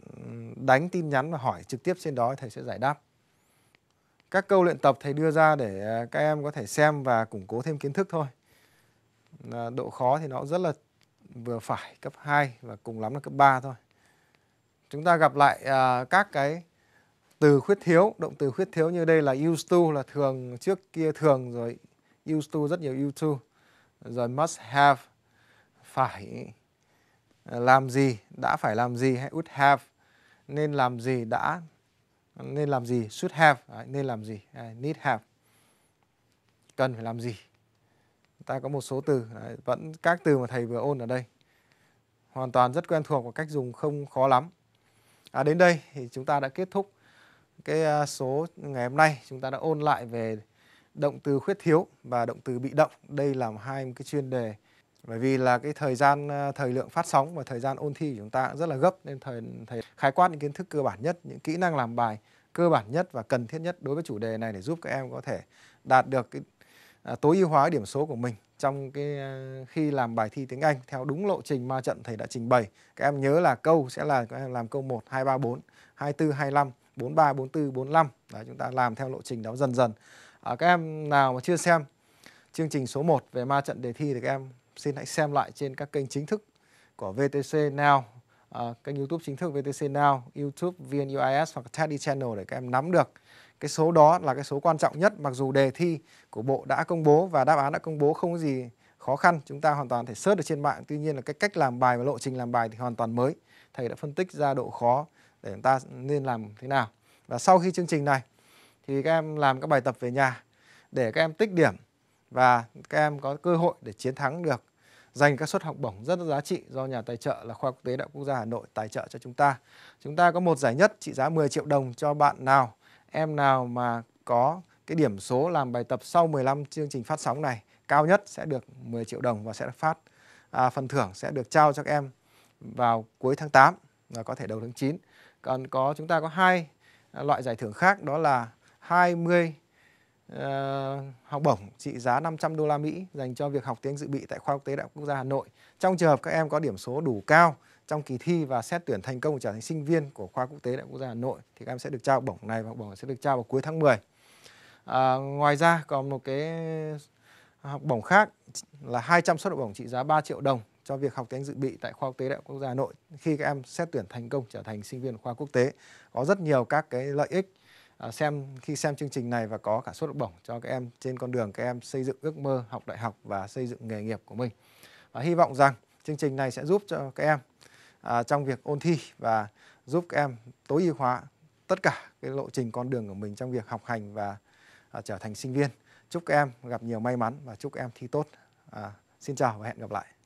đánh tin nhắn và hỏi trực tiếp trên đó thầy sẽ giải đáp. Các câu luyện tập thầy đưa ra để ờ, các em có thể xem và củng cố thêm kiến thức thôi. Ờ, độ khó thì nó rất là vừa phải cấp 2 và cùng lắm là cấp 3 thôi chúng ta gặp lại à, các cái từ khuyết thiếu động từ khuyết thiếu như đây là used to là thường trước kia thường rồi used to rất nhiều used to rồi must have phải à, làm gì đã phải làm gì hay would have nên làm gì đã nên làm gì should have à, nên làm gì à, need have cần phải làm gì ta có một số từ vẫn các từ mà thầy vừa ôn ở đây hoàn toàn rất quen thuộc và cách dùng không khó lắm À, đến đây thì chúng ta đã kết thúc cái à, số ngày hôm nay chúng ta đã ôn lại về động từ khuyết thiếu và động từ bị động. Đây là hai cái chuyên đề bởi vì là cái thời gian à, thời lượng phát sóng và thời gian ôn thi của chúng ta rất là gấp nên thầy thầy khái quát những kiến thức cơ bản nhất, những kỹ năng làm bài cơ bản nhất và cần thiết nhất đối với chủ đề này để giúp các em có thể đạt được cái à, tối ưu hóa điểm số của mình trong cái ờ, khi làm bài thi tiếng Anh theo đúng lộ trình ma trận thầy đã trình bày. Các em nhớ là câu sẽ là các em làm câu 1 2 3 4, 24 25, 43 44 45. Đấy chúng ta làm theo lộ trình đó dần dần. À, các em nào mà chưa xem chương trình số 1 về ma trận đề thi thì các em xin hãy xem lại trên các kênh chính thức của VTC Now, à, kênh YouTube chính thức VTC Now, YouTube VNUIS hoặc TEDdy Channel để các em nắm được cái số đó là cái số quan trọng nhất mặc dù đề thi của bộ đã công bố và đáp án đã công bố không có gì khó khăn chúng ta hoàn toàn thể search được trên mạng tuy nhiên là cái cách làm bài và lộ trình làm bài thì hoàn toàn mới thầy đã phân tích ra độ khó để chúng ta nên làm thế nào và sau khi chương trình này thì các em làm các bài tập về nhà để các em tích điểm và các em có cơ hội để chiến thắng được dành các suất học bổng rất giá trị do nhà tài trợ là khoa quốc tế đại quốc gia Hà Nội tài trợ cho chúng ta. Chúng ta có một giải nhất trị giá 10 triệu đồng cho bạn nào em nào mà có cái điểm số làm bài tập sau 15 chương trình phát sóng này cao nhất sẽ được 10 triệu đồng và sẽ được phát à, phần thưởng sẽ được trao cho các em vào cuối tháng 8 và có thể đầu tháng 9. Còn có chúng ta có hai loại giải thưởng khác đó là 20 uh, ờ, học bổng trị giá 500 đô la Mỹ dành cho việc học tiếng dự bị tại khoa quốc tế Đại học Quốc gia Hà Nội. Trong trường hợp các em có điểm số đủ cao trong kỳ thi và xét tuyển thành công trở thành sinh viên của khoa quốc tế đại quốc gia Hà Nội thì các em sẽ được trao bổng này và bổng sẽ được trao vào cuối tháng 10. À, ngoài ra còn một cái học bổng khác là 200 suất học bổng trị giá 3 triệu đồng cho việc học tiếng dự bị tại khoa quốc tế Đại học Quốc gia Hà Nội khi các em xét tuyển thành công trở thành sinh viên khoa quốc tế có rất nhiều các cái lợi ích à, xem khi xem chương trình này và có cả suất học bổng cho các em trên con đường các em xây dựng ước mơ học đại học và xây dựng nghề nghiệp của mình và hy vọng rằng chương trình này sẽ giúp cho các em À, trong việc ôn thi và giúp các em tối ưu hóa tất cả cái lộ trình con đường của mình trong việc học hành và à, trở thành sinh viên. Chúc các em gặp nhiều may mắn và chúc các em thi tốt. À, xin chào và hẹn gặp lại.